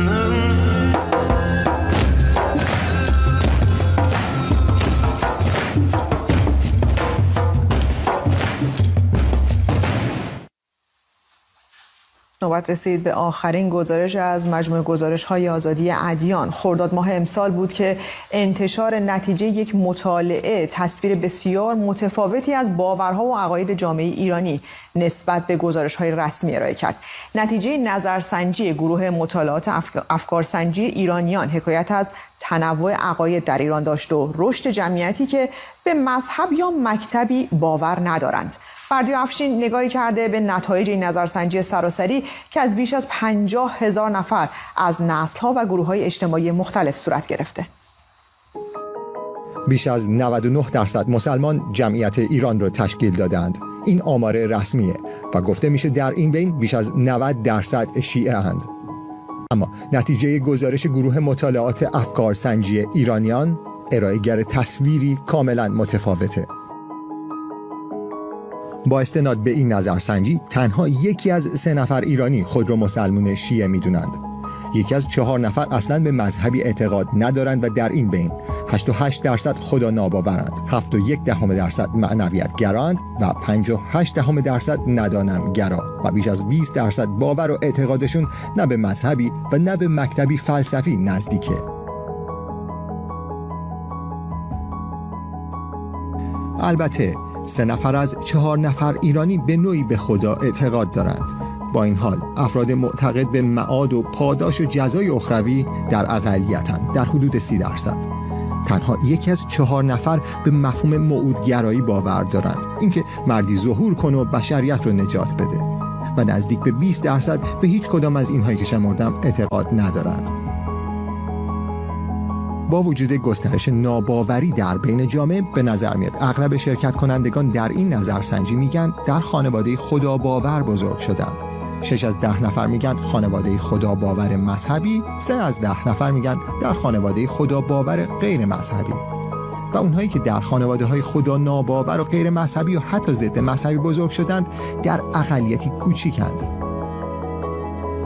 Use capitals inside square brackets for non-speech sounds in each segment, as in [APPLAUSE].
the mm-hmm. نوبت رسید به آخرین گزارش از مجموع گزارش های آزادی ادیان خرداد ماه امسال بود که انتشار نتیجه یک مطالعه تصویر بسیار متفاوتی از باورها و عقاید جامعه ایرانی نسبت به گزارش های رسمی ارائه کرد نتیجه نظرسنجی گروه مطالعات افکارسنجی ایرانیان حکایت از تنوع عقاید در ایران داشت و رشد جمعیتی که به مذهب یا مکتبی باور ندارند فردی افشین نگاهی کرده به نتایج این نظرسنجی سراسری که از بیش از پنجاه هزار نفر از ها و گروه های اجتماعی مختلف صورت گرفته بیش از 99 درصد مسلمان جمعیت ایران را تشکیل دادند این آمار رسمیه و گفته میشه در این بین بیش از 90 درصد شیعه هند اما نتیجه گزارش گروه مطالعات افکارسنجی ایرانیان ارائهگر تصویری کاملا متفاوته با استناد به این نظرسنجی تنها یکی از سه نفر ایرانی خود را مسلمان شیعه میدونند یکی از چهار نفر اصلا به مذهبی اعتقاد ندارند و در این بین 88 درصد خدا ناباورند 71 دهم درصد معنویت گرند و 58 دهم درصد ندانم گرا و بیش از 20 درصد باور و اعتقادشون نه به مذهبی و نه به مکتبی فلسفی نزدیکه البته سه نفر از چهار نفر ایرانی به نوعی به خدا اعتقاد دارند با این حال افراد معتقد به معاد و پاداش و جزای اخروی در اقلیتند در حدود سی درصد تنها یکی از چهار نفر به مفهوم معودگرایی باور دارند اینکه مردی ظهور کن و بشریت رو نجات بده و نزدیک به 20 درصد به هیچ کدام از اینهایی که شمردم اعتقاد ندارند با وجود گسترش ناباوری در بین جامعه به نظر میاد اغلب شرکت کنندگان در این نظرسنجی میگن در خانواده خدا باور بزرگ شدند شش از ده نفر میگن خانواده خدا باور مذهبی سه از ده نفر میگن در خانواده خدا باور غیر مذهبی و اونهایی که در خانواده های خدا ناباور و غیر مذهبی و حتی ضد مذهبی بزرگ شدند در اقلیتی کوچیکند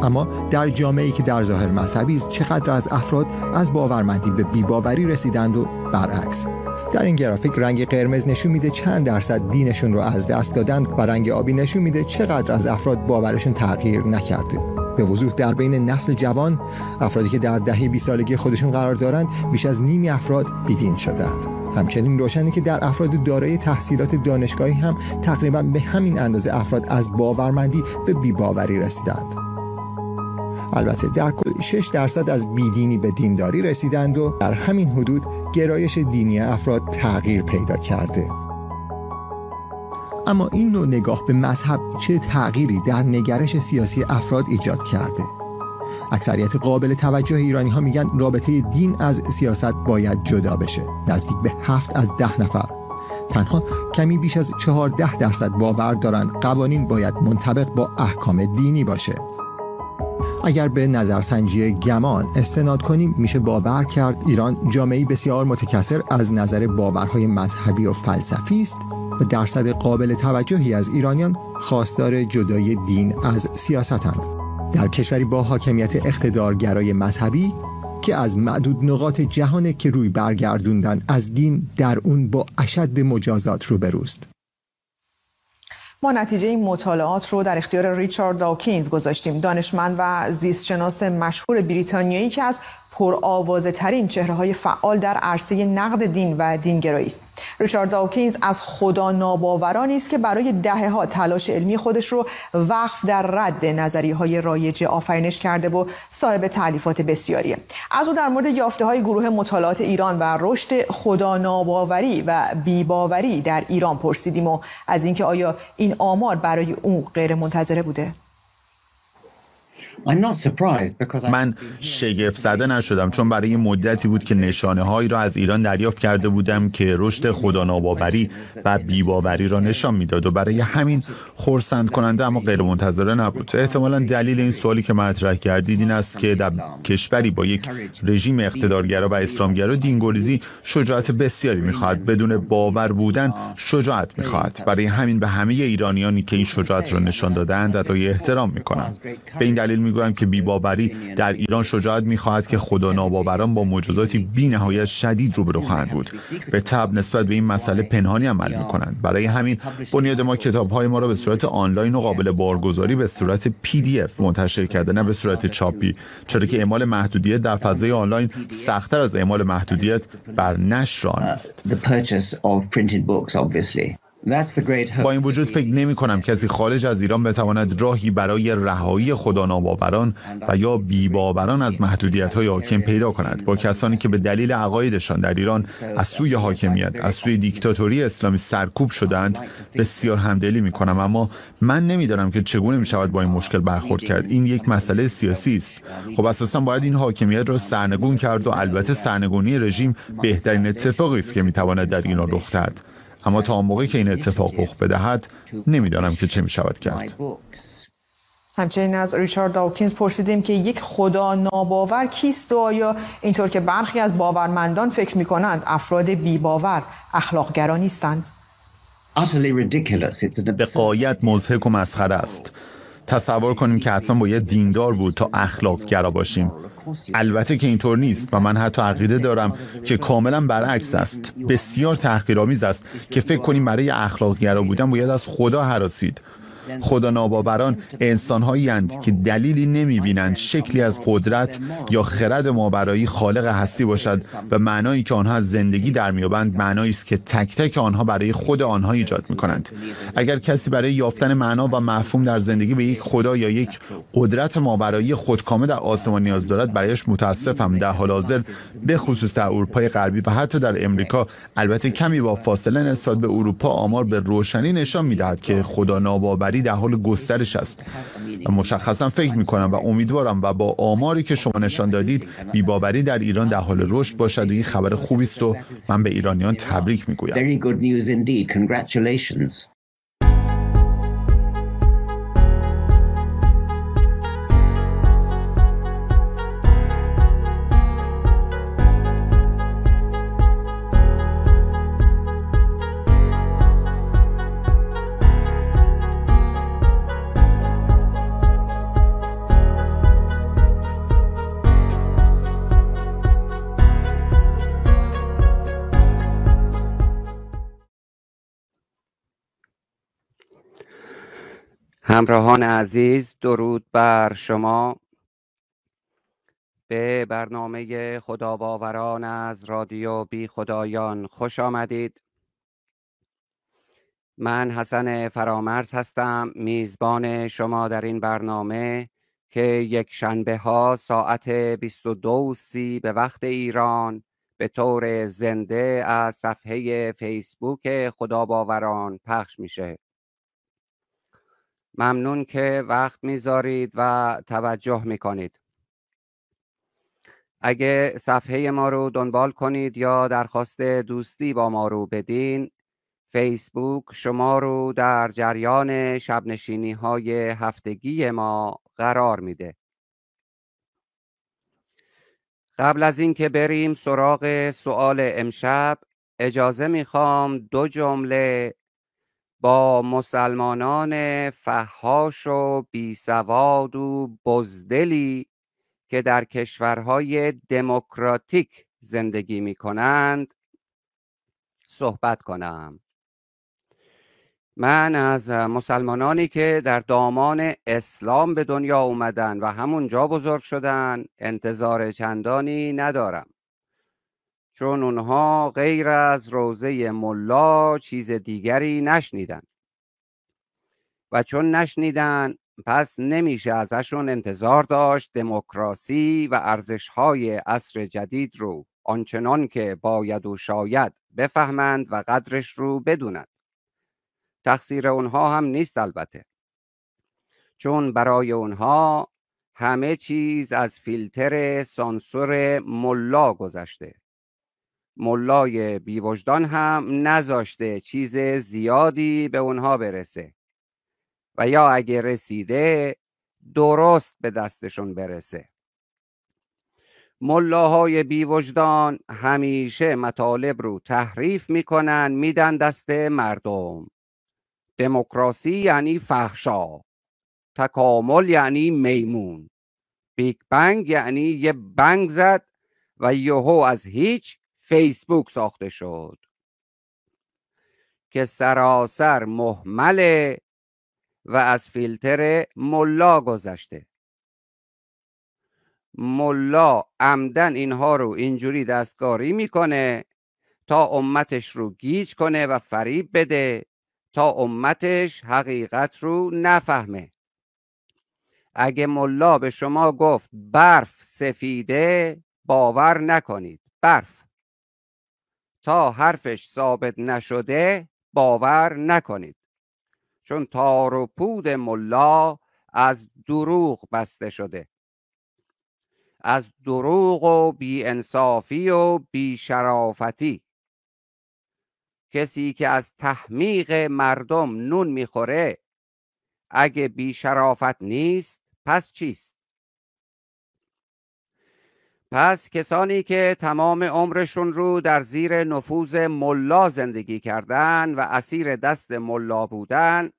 اما در جامعه ای که در ظاهر مذهبی است چقدر از افراد از باورمندی به بیباوری رسیدند و برعکس در این گرافیک رنگ قرمز نشون میده چند درصد دینشون رو از دست دادند و رنگ آبی نشون میده چقدر از افراد باورشون تغییر نکرده به وضوح در بین نسل جوان افرادی که در دهه 20 سالگی خودشون قرار دارند بیش از نیمی افراد بیدین شدند همچنین روشنه که در افراد دارای تحصیلات دانشگاهی هم تقریبا به همین اندازه افراد از باورمندی به بیباوری رسیدند البته در کل 6 درصد از بیدینی به دینداری رسیدند و در همین حدود گرایش دینی افراد تغییر پیدا کرده اما این نوع نگاه به مذهب چه تغییری در نگرش سیاسی افراد ایجاد کرده اکثریت قابل توجه ایرانی ها میگن رابطه دین از سیاست باید جدا بشه نزدیک به هفت از ده نفر تنها کمی بیش از 14 درصد باور دارند قوانین باید منطبق با احکام دینی باشه اگر به نظرسنجی گمان استناد کنیم میشه باور کرد ایران جامعه بسیار متکثر از نظر باورهای مذهبی و فلسفی است و درصد قابل توجهی از ایرانیان خواستار جدای دین از سیاستند در کشوری با حاکمیت اقتدارگرای مذهبی که از معدود نقاط جهانه که روی برگردوندن از دین در اون با اشد مجازات روبروست ما نتیجه این مطالعات رو در اختیار ریچارد داوکینز گذاشتیم دانشمند و زیستشناس مشهور بریتانیایی که از پرآوازه ترین چهره های فعال در عرصه نقد دین و دینگرایی است ریچارد داوکینز از خدا ناباورانی است که برای دهه ها تلاش علمی خودش رو وقف در رد نظری های رایج آفرینش کرده و صاحب تعلیفات بسیاریه از او در مورد یافته های گروه مطالعات ایران و رشد خدا ناباوری و بیباوری در ایران پرسیدیم و از اینکه آیا این آمار برای او غیر منتظره بوده من شگفت زده نشدم چون برای مدتی بود که نشانه هایی را از ایران دریافت کرده بودم که رشد خدا ناباوری و بیباوری را نشان میداد و برای همین خورسند کننده اما غیر منتظره نبود احتمالا دلیل این سوالی که مطرح کردید این است که در کشوری با یک رژیم اقتدارگرا و اسلامگرا دینگوریزی شجاعت بسیاری میخواهد بدون باور بودن شجاعت میخواهد برای همین به همه ایرانیانی که این شجاعت را نشان دادند ادای احترام میکنم به این دلیل می میگویم که بیباوری یعنی در ایران شجاعت میخواهد که خدا یعنی ناباوران با مجازاتی یعنی بینهایت شدید روبرو خواهند بود به طب نسبت به این مسئله پنهانی عمل میکنند برای همین بنیاد ما های ما را به صورت آنلاین و قابل بارگذاری به صورت اف منتشر کرده نه به صورت چاپی چرا که اعمال محدودیت در فضای آنلاین سختتر از اعمال محدودیت بر نشر آن است uh, با این وجود فکر نمی کنم کسی خارج از ایران بتواند راهی برای رهایی خدا ناباوران و یا بیباوران از محدودیت های حاکم پیدا کند با کسانی که به دلیل عقایدشان در ایران از سوی حاکمیت از سوی دیکتاتوری اسلامی سرکوب شدند بسیار همدلی می کنم اما من نمیدانم که چگونه می شود با این مشکل برخورد کرد این یک مسئله سیاسی است خب اساسا باید این حاکمیت را سرنگون کرد و البته سرنگونی رژیم بهترین اتفاقی است که می در ایران رخ دهد اما تا آن موقعی که این اتفاق رخ بدهد نمیدانم که چه می شود کرد همچنین از ریچارد داوکینز پرسیدیم که یک خدا ناباور کیست و آیا اینطور که برخی از باورمندان فکر می کنند افراد بیباور اخلاقگرا نیستند؟ به قایت مزهک و مسخره است تصور کنیم که حتما باید دیندار بود تا اخلاق گرا باشیم البته که اینطور نیست و من حتی عقیده دارم که کاملا برعکس است بسیار تحقیرآمیز است که فکر کنیم برای اخلاق گرا بودن باید از خدا حراسید خدا ناباوران انسانهایی اند که دلیلی بینند شکلی از قدرت یا خرد ماورایی خالق هستی باشد و معنایی که آنها از زندگی در میابند معنایی است که تک تک آنها برای خود آنها ایجاد کنند اگر کسی برای یافتن معنا و مفهوم در زندگی به یک خدا یا یک قدرت ماورایی خودکامه در آسمان نیاز دارد برایش متاسفم در حال حاضر به خصوص در اروپای غربی و حتی در امریکا البته کمی با فاصله نسبت به اروپا آمار به روشنی نشان میدهد که خدا در حال گسترش است و مشخصا فکر می کنم و امیدوارم و با آماری که شما نشان دادید بیباوری در ایران در حال رشد باشد و این خبر خوبی است و من به ایرانیان تبریک می گویم همراهان عزیز درود بر شما به برنامه باوران از رادیو بی خدایان خوش آمدید من حسن فرامرز هستم میزبان شما در این برنامه که یک شنبه ها ساعت 22:30 به وقت ایران به طور زنده از صفحه فیسبوک باوران پخش میشه ممنون که وقت میذارید و توجه میکنید اگه صفحه ما رو دنبال کنید یا درخواست دوستی با ما رو بدین فیسبوک شما رو در جریان شبنشینی های هفتگی ما قرار میده قبل از اینکه بریم سراغ سوال امشب اجازه میخوام دو جمله با مسلمانان فهاش و بیسواد و بزدلی که در کشورهای دموکراتیک زندگی می کنند صحبت کنم من از مسلمانانی که در دامان اسلام به دنیا اومدن و همونجا بزرگ شدن انتظار چندانی ندارم چون اونها غیر از روزه ملا چیز دیگری نشنیدن و چون نشنیدن پس نمیشه ازشون انتظار داشت دموکراسی و ارزشهای عصر جدید رو آنچنان که باید و شاید بفهمند و قدرش رو بدونند تقصیر اونها هم نیست البته چون برای اونها همه چیز از فیلتر سانسور ملا گذشته ملای بیوجدان هم نذاشته چیز زیادی به اونها برسه و یا اگه رسیده درست به دستشون برسه ملاهای بیوجدان همیشه مطالب رو تحریف میکنن میدن دست مردم دموکراسی یعنی فحشا تکامل یعنی میمون بیگ بنگ یعنی یه بنگ زد و یهو از هیچ فیسبوک ساخته شد که سراسر محمله و از فیلتر ملا گذشته ملا عمدن اینها رو اینجوری دستکاری میکنه تا امتش رو گیج کنه و فریب بده تا امتش حقیقت رو نفهمه اگه ملا به شما گفت برف سفیده باور نکنید برف تا حرفش ثابت نشده باور نکنید چون تار و پود ملا از دروغ بسته شده از دروغ و بیانصافی و بیشرافتی کسی که از تحمیق مردم نون میخوره اگه بیشرافت نیست پس چیست پس کسانی که تمام عمرشون رو در زیر نفوذ ملا زندگی کردن و اسیر دست ملا بودن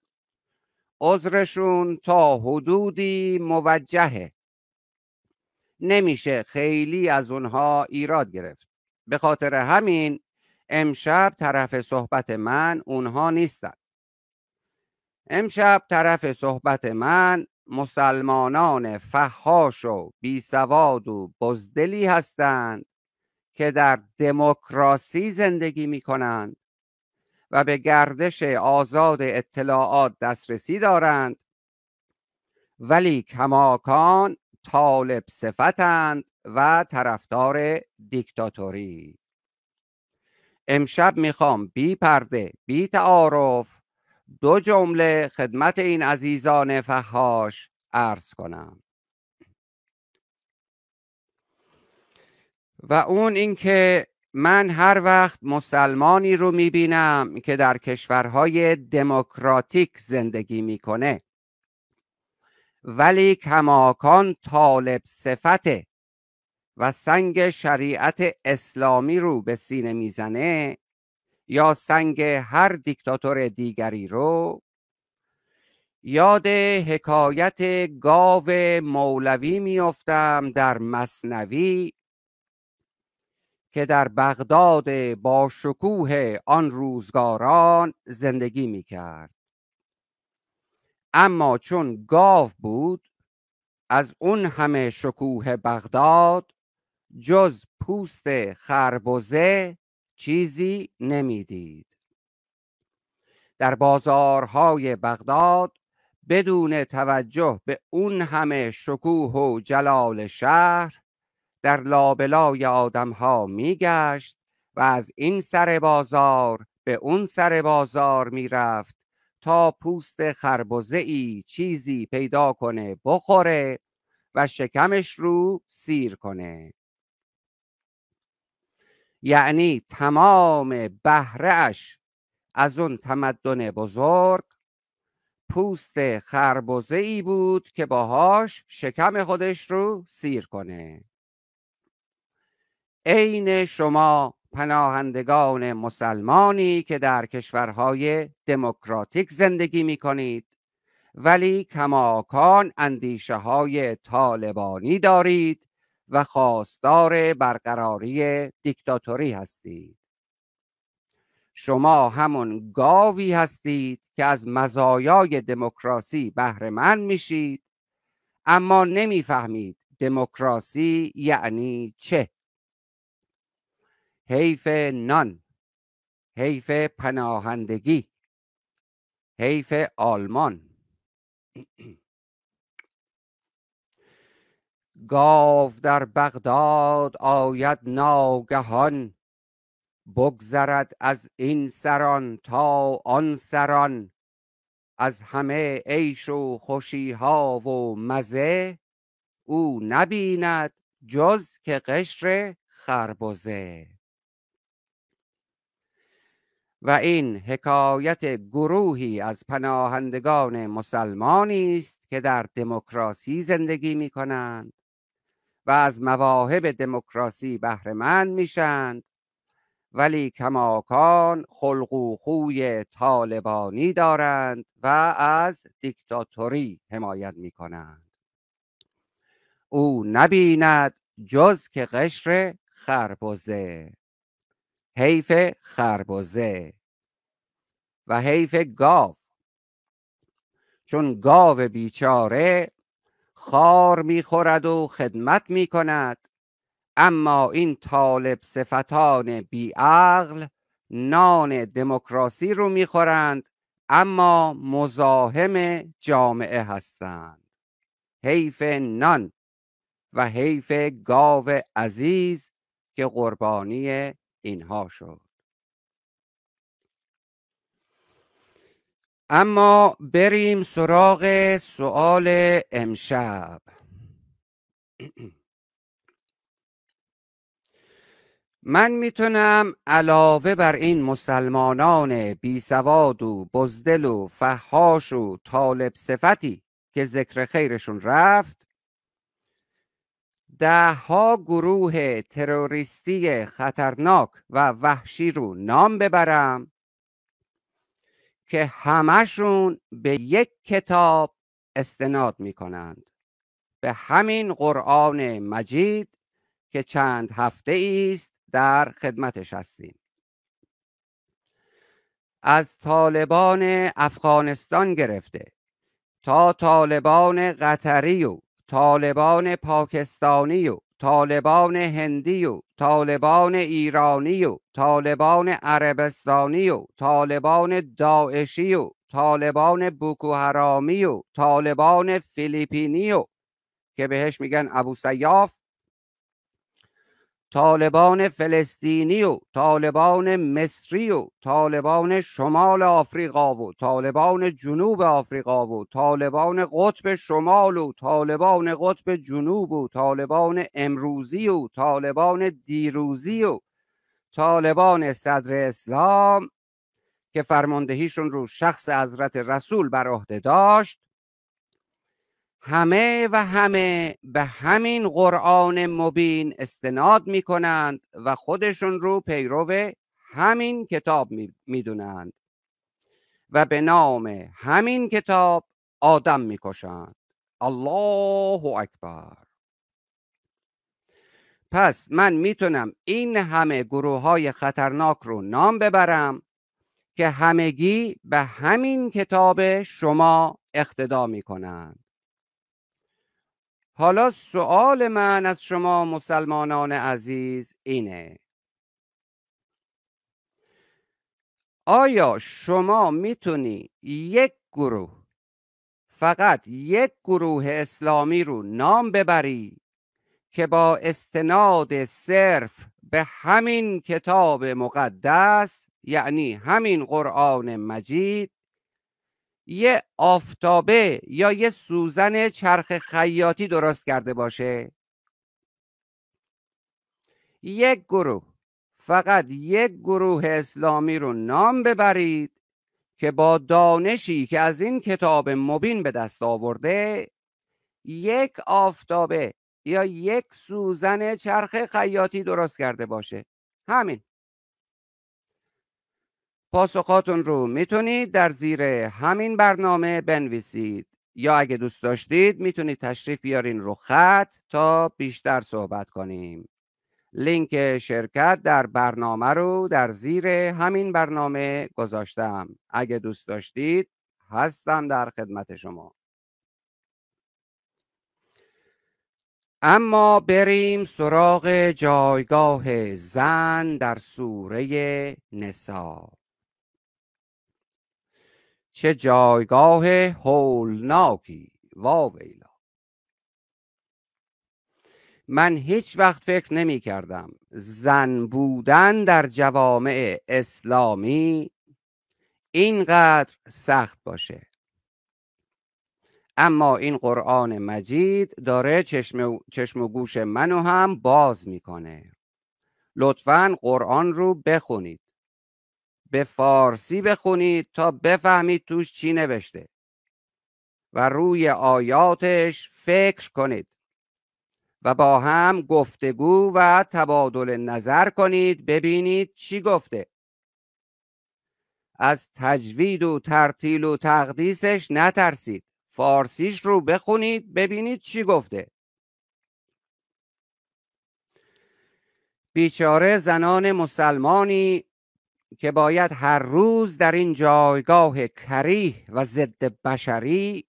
عذرشون تا حدودی موجهه نمیشه خیلی از اونها ایراد گرفت به خاطر همین امشب طرف صحبت من اونها نیستن امشب طرف صحبت من مسلمانان فهاش و بیسواد و بزدلی هستند که در دموکراسی زندگی می کنند و به گردش آزاد اطلاعات دسترسی دارند ولی کماکان طالب صفتند و طرفدار دیکتاتوری امشب میخوام بی پرده بی تعارف دو جمله خدمت این عزیزان فهاش عرض کنم و اون اینکه من هر وقت مسلمانی رو میبینم که در کشورهای دموکراتیک زندگی میکنه ولی کماکان طالب صفته و سنگ شریعت اسلامی رو به سینه میزنه یا سنگ هر دیکتاتور دیگری رو یاد حکایت گاو مولوی میافتم در مصنوی که در بغداد با شکوه آن روزگاران زندگی می کرد. اما چون گاو بود از اون همه شکوه بغداد جز پوست خربزه چیزی نمیدید در بازارهای بغداد بدون توجه به اون همه شکوه و جلال شهر در لابلای آدمها میگشت و از این سر بازار به اون سر بازار میرفت تا پوست خربزه ای چیزی پیدا کنه بخوره و شکمش رو سیر کنه یعنی تمام بهرهاش از اون تمدن بزرگ پوست خربزه ای بود که باهاش شکم خودش رو سیر کنه عین شما پناهندگان مسلمانی که در کشورهای دموکراتیک زندگی می کنید ولی کماکان اندیشه های طالبانی دارید و خواستار برقراری دیکتاتوری هستید شما همون گاوی هستید که از مزایای دموکراسی بهرهمند میشید اما نمیفهمید دموکراسی یعنی چه حیف نان حیف پناهندگی حیف آلمان [CLEARS THROAT] گاو در بغداد آید ناگهان بگذرد از این سران تا آن سران از همه عیش و خوشی ها و مزه او نبیند جز که قشر خربزه و این حکایت گروهی از پناهندگان مسلمانی است که در دموکراسی زندگی می کنند و از مواهب دموکراسی بهرهمند میشند ولی کماکان خلق و خوی طالبانی دارند و از دیکتاتوری حمایت میکنند او نبیند جز که قشر خربزه حیف خربزه و حیف گاو چون گاو بیچاره خار میخورد و خدمت میکند اما این طالب صفتان بیعقل نان دموکراسی رو میخورند اما مزاحم جامعه هستند حیف نان و حیف گاو عزیز که قربانی اینها شد اما بریم سراغ سوال امشب [CLEARS THROAT] من میتونم علاوه بر این مسلمانان بیسواد و بزدل و فهاش و طالب صفتی که ذکر خیرشون رفت ده ها گروه تروریستی خطرناک و وحشی رو نام ببرم که همشون به یک کتاب استناد می کنند به همین قرآن مجید که چند هفته است در خدمتش هستیم از طالبان افغانستان گرفته تا طالبان قطری و طالبان پاکستانی و طالبان هندی و طالبان ایرانی و طالبان عربستانی و طالبان داعشی و طالبان بوکوهرامی و طالبان فیلیپینی و که بهش میگن ابو سیاف طالبان فلسطینی و طالبان مصری و طالبان شمال آفریقا و طالبان جنوب آفریقا و طالبان قطب شمال و طالبان قطب جنوب و طالبان امروزی و طالبان دیروزی و طالبان صدر اسلام که فرماندهیشون رو شخص حضرت رسول بر عهده داشت همه و همه به همین قرآن مبین استناد می کنند و خودشون رو پیرو همین کتاب می دونند و به نام همین کتاب آدم می کشند الله اکبر پس من میتونم این همه گروه های خطرناک رو نام ببرم که همگی به همین کتاب شما اقتدا می کنند حالا سوال من از شما مسلمانان عزیز اینه آیا شما میتونی یک گروه فقط یک گروه اسلامی رو نام ببری که با استناد صرف به همین کتاب مقدس یعنی همین قرآن مجید یه آفتابه یا یه سوزن چرخ خیاطی درست کرده باشه یک گروه فقط یک گروه اسلامی رو نام ببرید که با دانشی که از این کتاب مبین به دست آورده یک آفتابه یا یک سوزن چرخ خیاطی درست کرده باشه همین پاسخاتون رو میتونید در زیر همین برنامه بنویسید یا اگه دوست داشتید میتونید تشریف بیارین رو خط تا بیشتر صحبت کنیم لینک شرکت در برنامه رو در زیر همین برنامه گذاشتم اگه دوست داشتید هستم در خدمت شما اما بریم سراغ جایگاه زن در سوره نصاب چه جایگاه هولناکی واویلا من هیچ وقت فکر نمی کردم زن بودن در جوامع اسلامی اینقدر سخت باشه اما این قرآن مجید داره چشم و, چشم و گوش منو هم باز میکنه لطفا قرآن رو بخونید به فارسی بخونید تا بفهمید توش چی نوشته و روی آیاتش فکر کنید و با هم گفتگو و تبادل نظر کنید ببینید چی گفته از تجوید و ترتیل و تقدیسش نترسید فارسیش رو بخونید ببینید چی گفته بیچاره زنان مسلمانی که باید هر روز در این جایگاه کریه و ضد بشری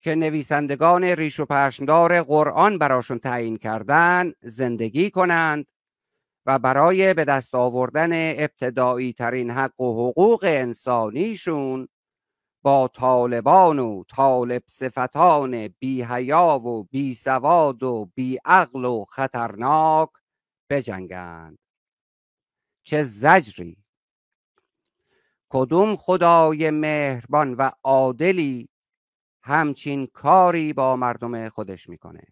که نویسندگان ریش و پشمدار قرآن براشون تعیین کردن زندگی کنند و برای به دست آوردن ابتدایی ترین حق و حقوق انسانیشون با طالبان و طالب صفتان بی و بی سواد و بی عقل و خطرناک بجنگند چه زجری کدوم خدای مهربان و عادلی همچین کاری با مردم خودش میکنه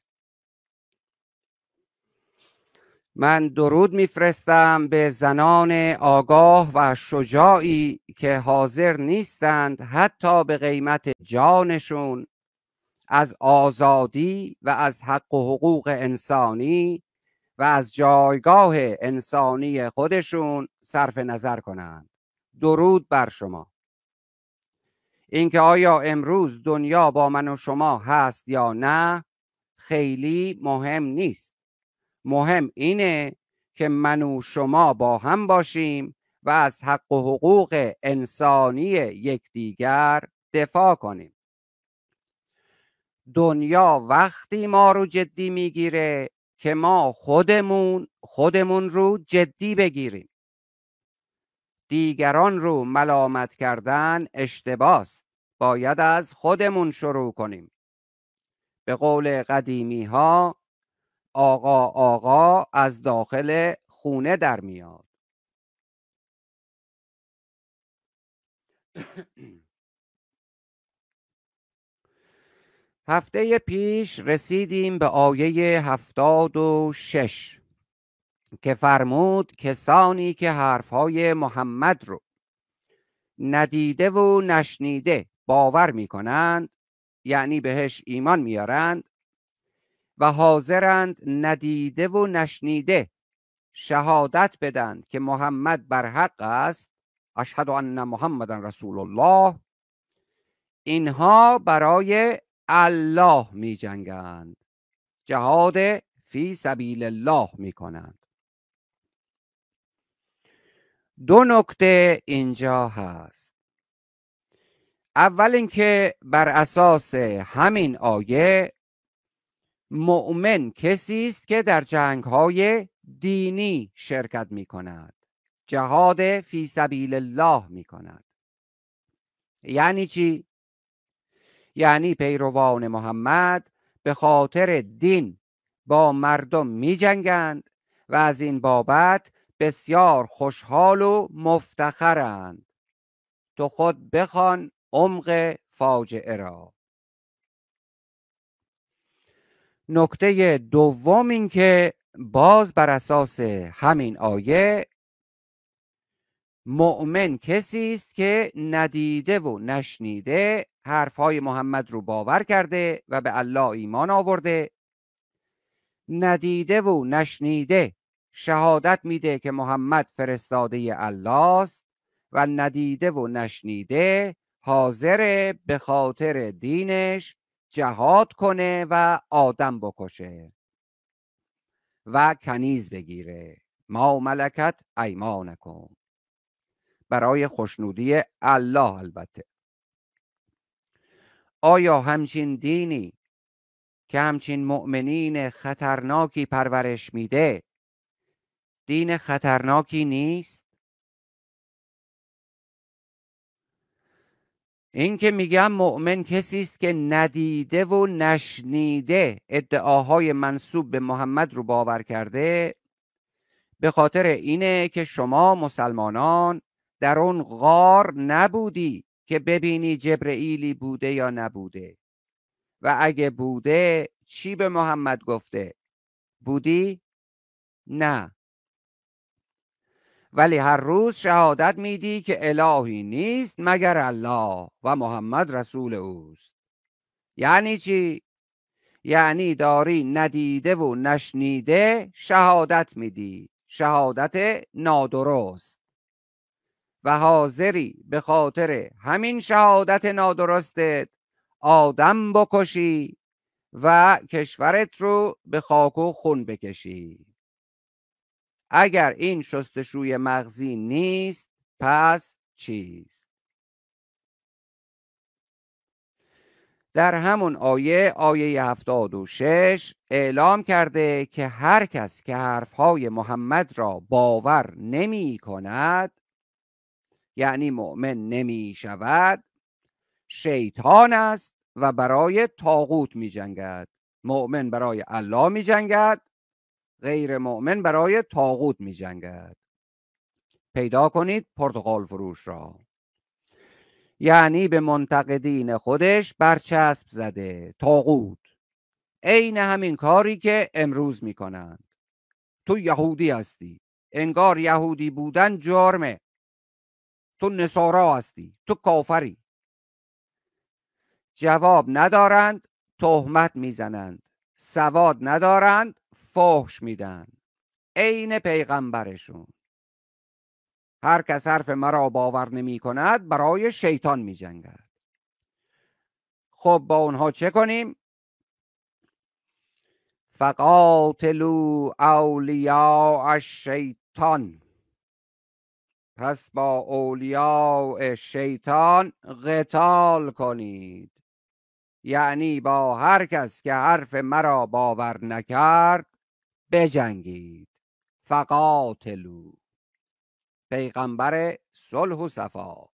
من درود میفرستم به زنان آگاه و شجاعی که حاضر نیستند حتی به قیمت جانشون از آزادی و از حق و حقوق انسانی و از جایگاه انسانی خودشون صرف نظر کنند درود بر شما اینکه آیا امروز دنیا با من و شما هست یا نه خیلی مهم نیست مهم اینه که من و شما با هم باشیم و از حق و حقوق انسانی یکدیگر دفاع کنیم دنیا وقتی ما رو جدی میگیره که ما خودمون خودمون رو جدی بگیریم دیگران رو ملامت کردن اشتباست باید از خودمون شروع کنیم به قول قدیمی ها آقا آقا از داخل خونه در میاد [CLEARS THROAT] هفته پیش رسیدیم به آیه هفتاد و شش که فرمود کسانی که حرفهای محمد رو ندیده و نشنیده باور می کنند یعنی بهش ایمان میارند و حاضرند ندیده و نشنیده شهادت بدند که محمد بر حق است اشهد ان محمدا رسول الله اینها برای الله می جنگند جهاد فی سبیل الله می کنند دو نکته اینجا هست اول اینکه بر اساس همین آیه مؤمن کسی است که در جنگ های دینی شرکت می کند جهاد فی سبیل الله می کند یعنی چی یعنی پیروان محمد به خاطر دین با مردم می جنگند و از این بابت بسیار خوشحال و مفتخرند تو خود بخوان عمق فاجعه را نکته دوم این که باز بر اساس همین آیه مؤمن کسی است که ندیده و نشنیده های محمد رو باور کرده و به الله ایمان آورده ندیده و نشنیده شهادت میده که محمد فرستاده الله است و ندیده و نشنیده حاضر به خاطر دینش جهاد کنه و آدم بکشه و کنیز بگیره ما ملکت ایمانکم برای خوشنودی الله البته آیا همچین دینی که همچین مؤمنین خطرناکی پرورش میده دین خطرناکی نیست این که میگم مؤمن کسی است که ندیده و نشنیده ادعاهای منصوب به محمد رو باور کرده به خاطر اینه که شما مسلمانان در اون غار نبودی که ببینی جبرئیلی بوده یا نبوده و اگه بوده چی به محمد گفته بودی نه ولی هر روز شهادت میدی که الهی نیست مگر الله و محمد رسول اوست یعنی چی یعنی داری ندیده و نشنیده شهادت میدی شهادت نادرست و حاضری به خاطر همین شهادت نادرستت آدم بکشی و کشورت رو به خاک و خون بکشی اگر این شستشوی مغزی نیست پس چیست در همون آیه آیه 76 اعلام کرده که هر کس که حرفهای محمد را باور نمی کند یعنی مؤمن نمی شود شیطان است و برای تاغوت می جنگد مؤمن برای الله می جنگد غیر مؤمن برای تاغوت می جنگد پیدا کنید پرتغال فروش را یعنی به منتقدین خودش برچسب زده تاغوت عین همین کاری که امروز می کنند تو یهودی هستی انگار یهودی بودن جرمه تو نصارا هستی تو کافری جواب ندارند تهمت میزنند سواد ندارند فحش میدن عین پیغمبرشون هر کس حرف مرا باور نمی کند برای شیطان می جنگد خب با اونها چه کنیم؟ فقاتلو اولیاء الشیطان پس با اولیاء شیطان قتال کنید یعنی با هر کس که حرف مرا باور نکرد بجنگید فقاتلو پیغمبر صلح و صفا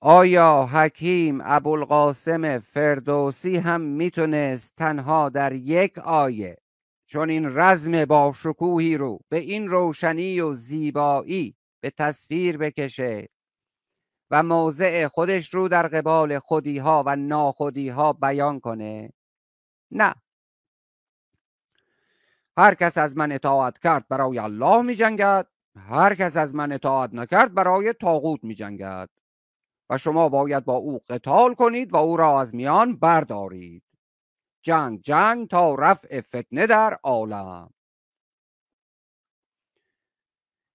آیا حکیم ابوالقاسم فردوسی هم میتونست تنها در یک آیه چون این رزم با شکوهی رو به این روشنی و زیبایی به تصویر بکشه و موضع خودش رو در قبال خودی ها و ناخودی ها بیان کنه نه هر کس از من اطاعت کرد برای الله می جنگد هر کس از من اطاعت نکرد برای تاغوت می جنگد و شما باید با او قتال کنید و او را از میان بردارید جنگ جنگ تا رفع فتنه در عالم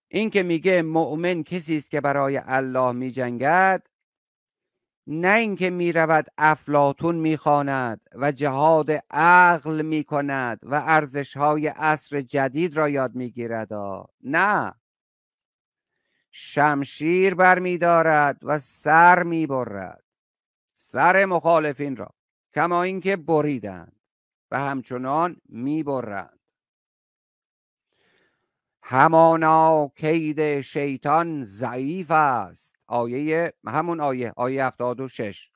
این که میگه مؤمن کسی است که برای الله میجنگد نه اینکه میرود افلاتون میخواند و جهاد عقل میکند و ارزش های عصر جدید را یاد میگیرد نه شمشیر برمیدارد و سر میبرد سر مخالفین را کما اینکه بریدند و همچنان میبرند همانا کید شیطان ضعیف است آیه همون آیه آیه 76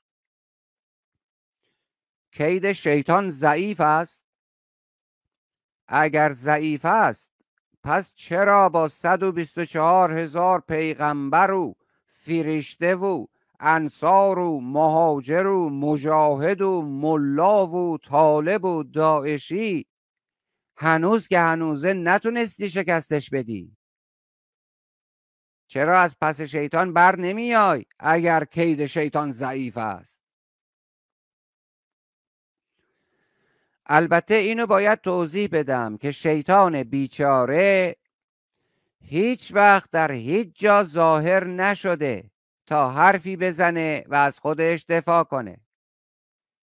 کید شیطان ضعیف است اگر ضعیف است پس چرا با 124 هزار پیغمبر و فرشته و انصار و مهاجر و مجاهد و ملا و طالب و داعشی هنوز که هنوزه نتونستی شکستش بدی چرا از پس شیطان بر نمیای اگر کید شیطان ضعیف است البته اینو باید توضیح بدم که شیطان بیچاره هیچ وقت در هیچ جا ظاهر نشده تا حرفی بزنه و از خودش دفاع کنه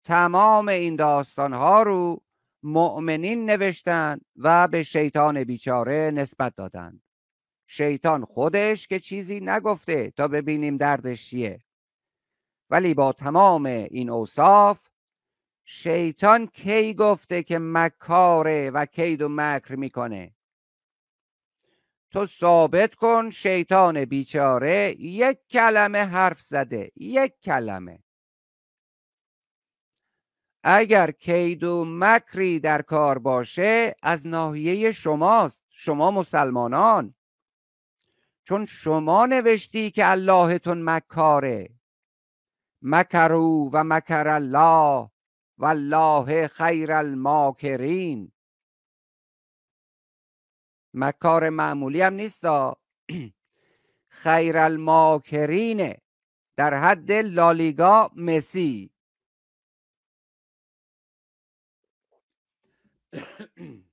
تمام این داستانها رو مؤمنین نوشتند و به شیطان بیچاره نسبت دادند شیطان خودش که چیزی نگفته تا ببینیم دردش چیه ولی با تمام این اوصاف شیطان کی گفته که مکاره و کید و مکر میکنه تو ثابت کن شیطان بیچاره یک کلمه حرف زده یک کلمه اگر کید و مکری در کار باشه از ناحیه شماست شما مسلمانان چون شما نوشتی که اللهتون مکاره مکرو و مکر الله والله خیر الماکرین مکار معمولی هم نیست [CLEARS THROAT] خیر الماکرین در حد لالیگا مسی [CLEARS THROAT]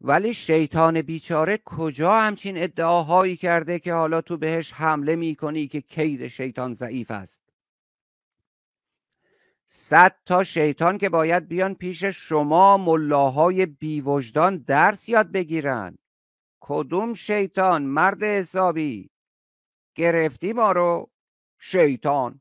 ولی شیطان بیچاره کجا همچین ادعاهایی کرده که حالا تو بهش حمله میکنی که کید شیطان ضعیف است صد تا شیطان که باید بیان پیش شما ملاهای بیوجدان درس یاد بگیرن کدوم شیطان مرد حسابی گرفتی ما رو شیطان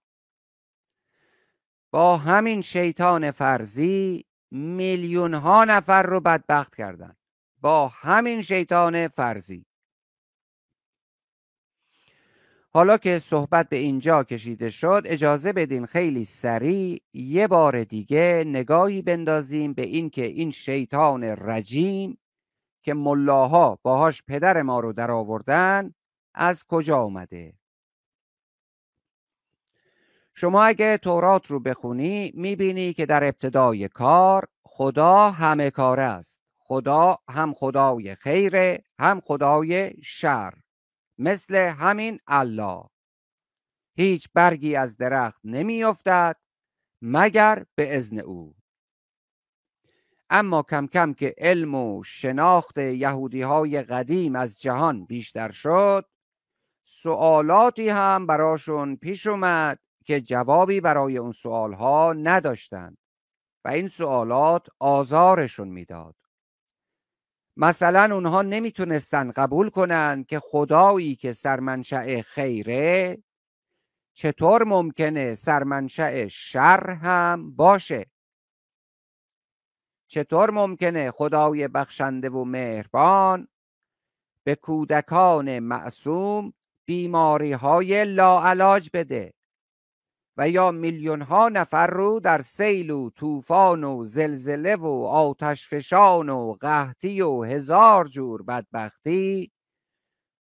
با همین شیطان فرضی میلیون ها نفر رو بدبخت کردن با همین شیطان فرضی حالا که صحبت به اینجا کشیده شد اجازه بدین خیلی سریع یه بار دیگه نگاهی بندازیم به اینکه این شیطان رجیم که ملاها باهاش پدر ما رو درآوردن از کجا آمده شما اگه تورات رو بخونی میبینی که در ابتدای کار خدا همه کار است خدا هم خدای خیره هم خدای شر مثل همین الله هیچ برگی از درخت نمیافتد مگر به اذن او اما کم کم که علم و شناخت یهودی های قدیم از جهان بیشتر شد سوالاتی هم براشون پیش اومد که جوابی برای اون ها نداشتند و این سوالات آزارشون میداد مثلا اونها نمیتونستن قبول کنن که خدایی که سرمنشأ خیره چطور ممکنه سرمنشأ شر هم باشه چطور ممکنه خدای بخشنده و مهربان به کودکان معصوم بیماری های لاعلاج بده و یا میلیون ها نفر رو در سیل و طوفان و زلزله و آتش فشان و قحطی و هزار جور بدبختی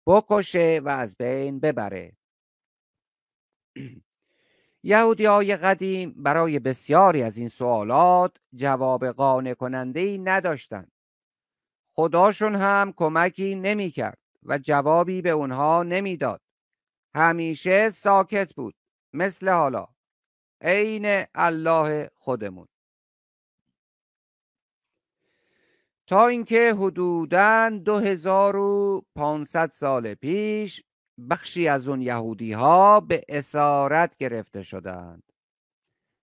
بکشه و از بین ببره یهودی های قدیم برای بسیاری از این سوالات جواب قانع کننده ای نداشتند خداشون هم کمکی نمیکرد و جوابی به اونها نمیداد همیشه ساکت بود مثل حالا عین الله خودمون تا اینکه حدوداً 2500 سال پیش بخشی از اون یهودی ها به اسارت گرفته شدند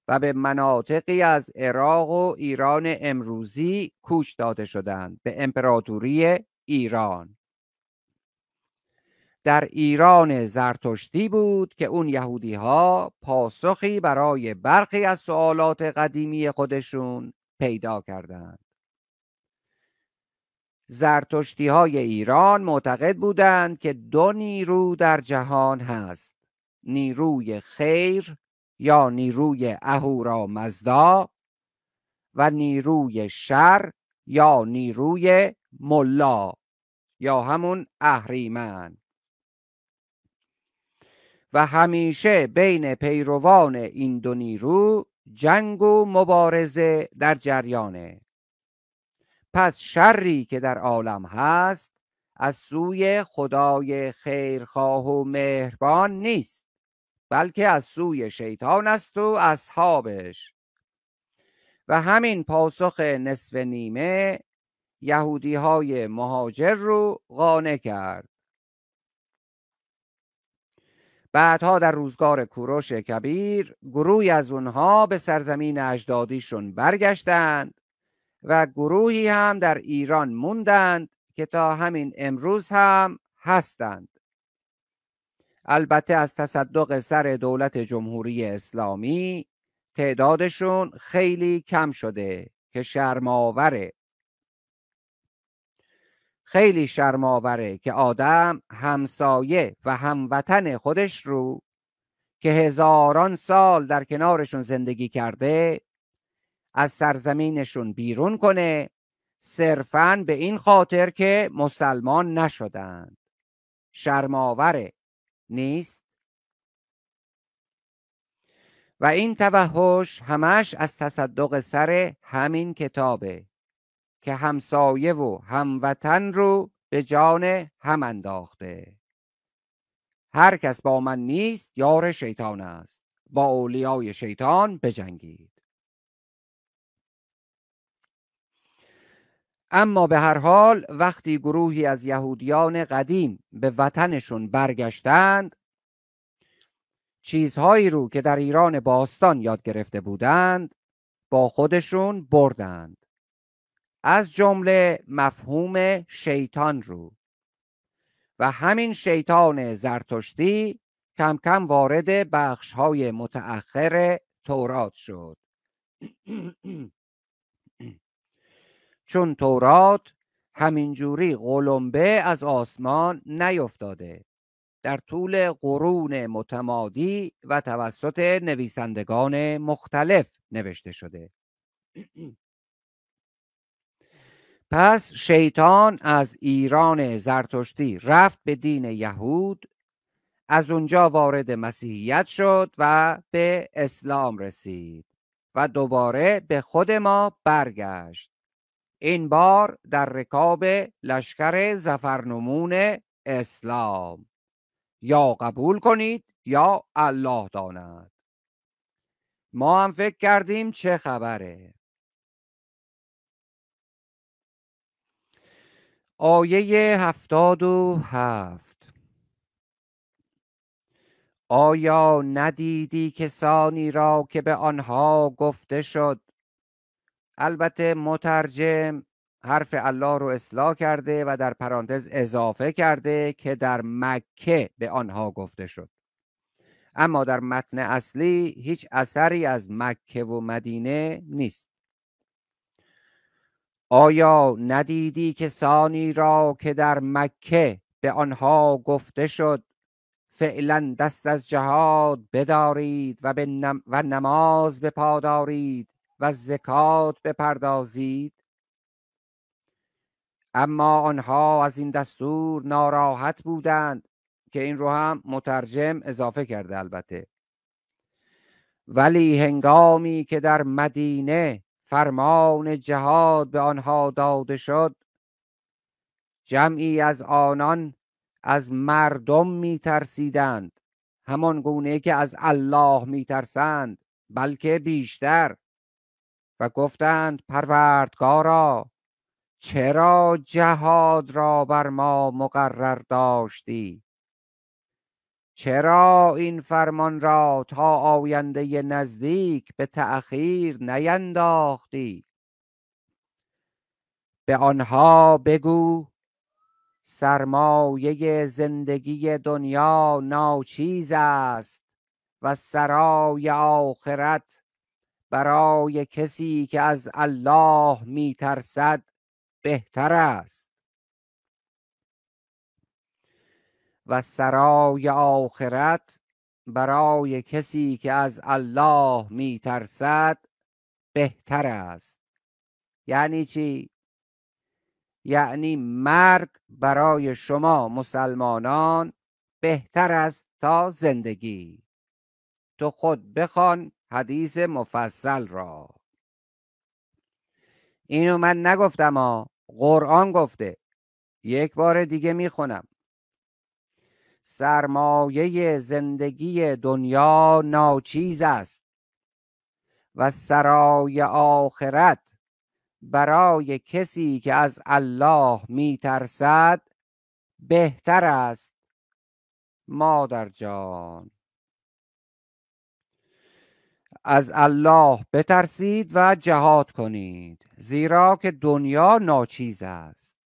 و به مناطقی از عراق و ایران امروزی کوچ داده شدند به امپراتوری ایران در ایران زرتشتی بود که اون یهودی ها پاسخی برای برخی از سوالات قدیمی خودشون پیدا کردند زرتشتی های ایران معتقد بودند که دو نیرو در جهان هست نیروی خیر یا نیروی اهورا مزدا و نیروی شر یا نیروی ملا یا همون اهریمن و همیشه بین پیروان این دو نیرو جنگ و مبارزه در جریانه پس شری که در عالم هست از سوی خدای خیرخواه و مهربان نیست بلکه از سوی شیطان است و اصحابش و همین پاسخ نصف نیمه یهودی های مهاجر رو قانع کرد بعدها در روزگار کوروش کبیر گروهی از اونها به سرزمین اجدادیشون برگشتند و گروهی هم در ایران موندند که تا همین امروز هم هستند البته از تصدق سر دولت جمهوری اسلامی تعدادشون خیلی کم شده که شرماوره خیلی شرم آوره که آدم همسایه و هموطن خودش رو که هزاران سال در کنارشون زندگی کرده از سرزمینشون بیرون کنه صرفا به این خاطر که مسلمان نشدند شرماوره نیست و این توحش همش از تصدق سر همین کتابه که همسایه و هموطن رو به جان هم انداخته هر کس با من نیست یار شیطان است با اولیای شیطان بجنگید اما به هر حال وقتی گروهی از یهودیان قدیم به وطنشون برگشتند چیزهایی رو که در ایران باستان یاد گرفته بودند با خودشون بردند از جمله مفهوم شیطان رو و همین شیطان زرتشتی کم کم وارد بخش های متأخر تورات شد چون تورات همینجوری قلمبه از آسمان نیفتاده در طول قرون متمادی و توسط نویسندگان مختلف نوشته شده پس شیطان از ایران زرتشتی رفت به دین یهود از اونجا وارد مسیحیت شد و به اسلام رسید و دوباره به خود ما برگشت این بار در رکاب لشکر زفرنمون اسلام یا قبول کنید یا الله داند ما هم فکر کردیم چه خبره آیه هفتاد و هفت آیا ندیدی کسانی را که به آنها گفته شد البته مترجم حرف الله رو اصلاح کرده و در پرانتز اضافه کرده که در مکه به آنها گفته شد اما در متن اصلی هیچ اثری از مکه و مدینه نیست آیا ندیدی کسانی را که در مکه به آنها گفته شد فعلا دست از جهاد بدارید و, به و نماز بپادارید و زکات بپردازید اما آنها از این دستور ناراحت بودند که این رو هم مترجم اضافه کرده البته ولی هنگامی که در مدینه فرمان جهاد به آنها داده شد جمعی از آنان از مردم می ترسیدند همان گونه که از الله می بلکه بیشتر و گفتند پروردگارا چرا جهاد را بر ما مقرر داشتی چرا این فرمان را تا آینده نزدیک به تأخیر نینداختی به آنها بگو سرمایه زندگی دنیا ناچیز است و سرای آخرت برای کسی که از الله میترسد بهتر است و سرای آخرت برای کسی که از الله میترسد بهتر است یعنی چی یعنی مرگ برای شما مسلمانان بهتر است تا زندگی تو خود بخوان حدیث مفصل را اینو من نگفتم ها قرآن گفته یک بار دیگه میخونم سرمایه زندگی دنیا ناچیز است و سرای آخرت برای کسی که از الله میترسد بهتر است مادر جان از الله بترسید و جهاد کنید زیرا که دنیا ناچیز است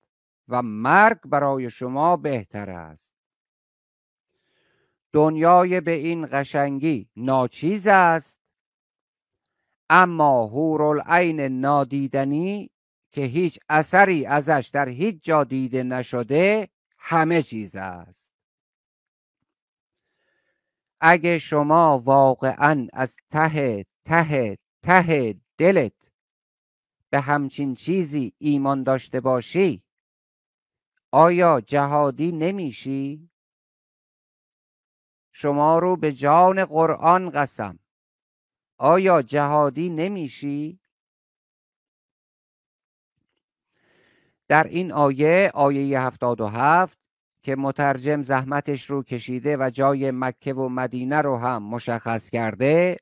و مرگ برای شما بهتر است دنیای به این قشنگی ناچیز است اما هورالعین نادیدنی که هیچ اثری ازش در هیچ جا دیده نشده همه چیز است اگه شما واقعا از ته ته ته دلت به همچین چیزی ایمان داشته باشی آیا جهادی نمیشی؟ شما رو به جان قرآن قسم آیا جهادی نمیشی؟ در این آیه آیه 77 که مترجم زحمتش رو کشیده و جای مکه و مدینه رو هم مشخص کرده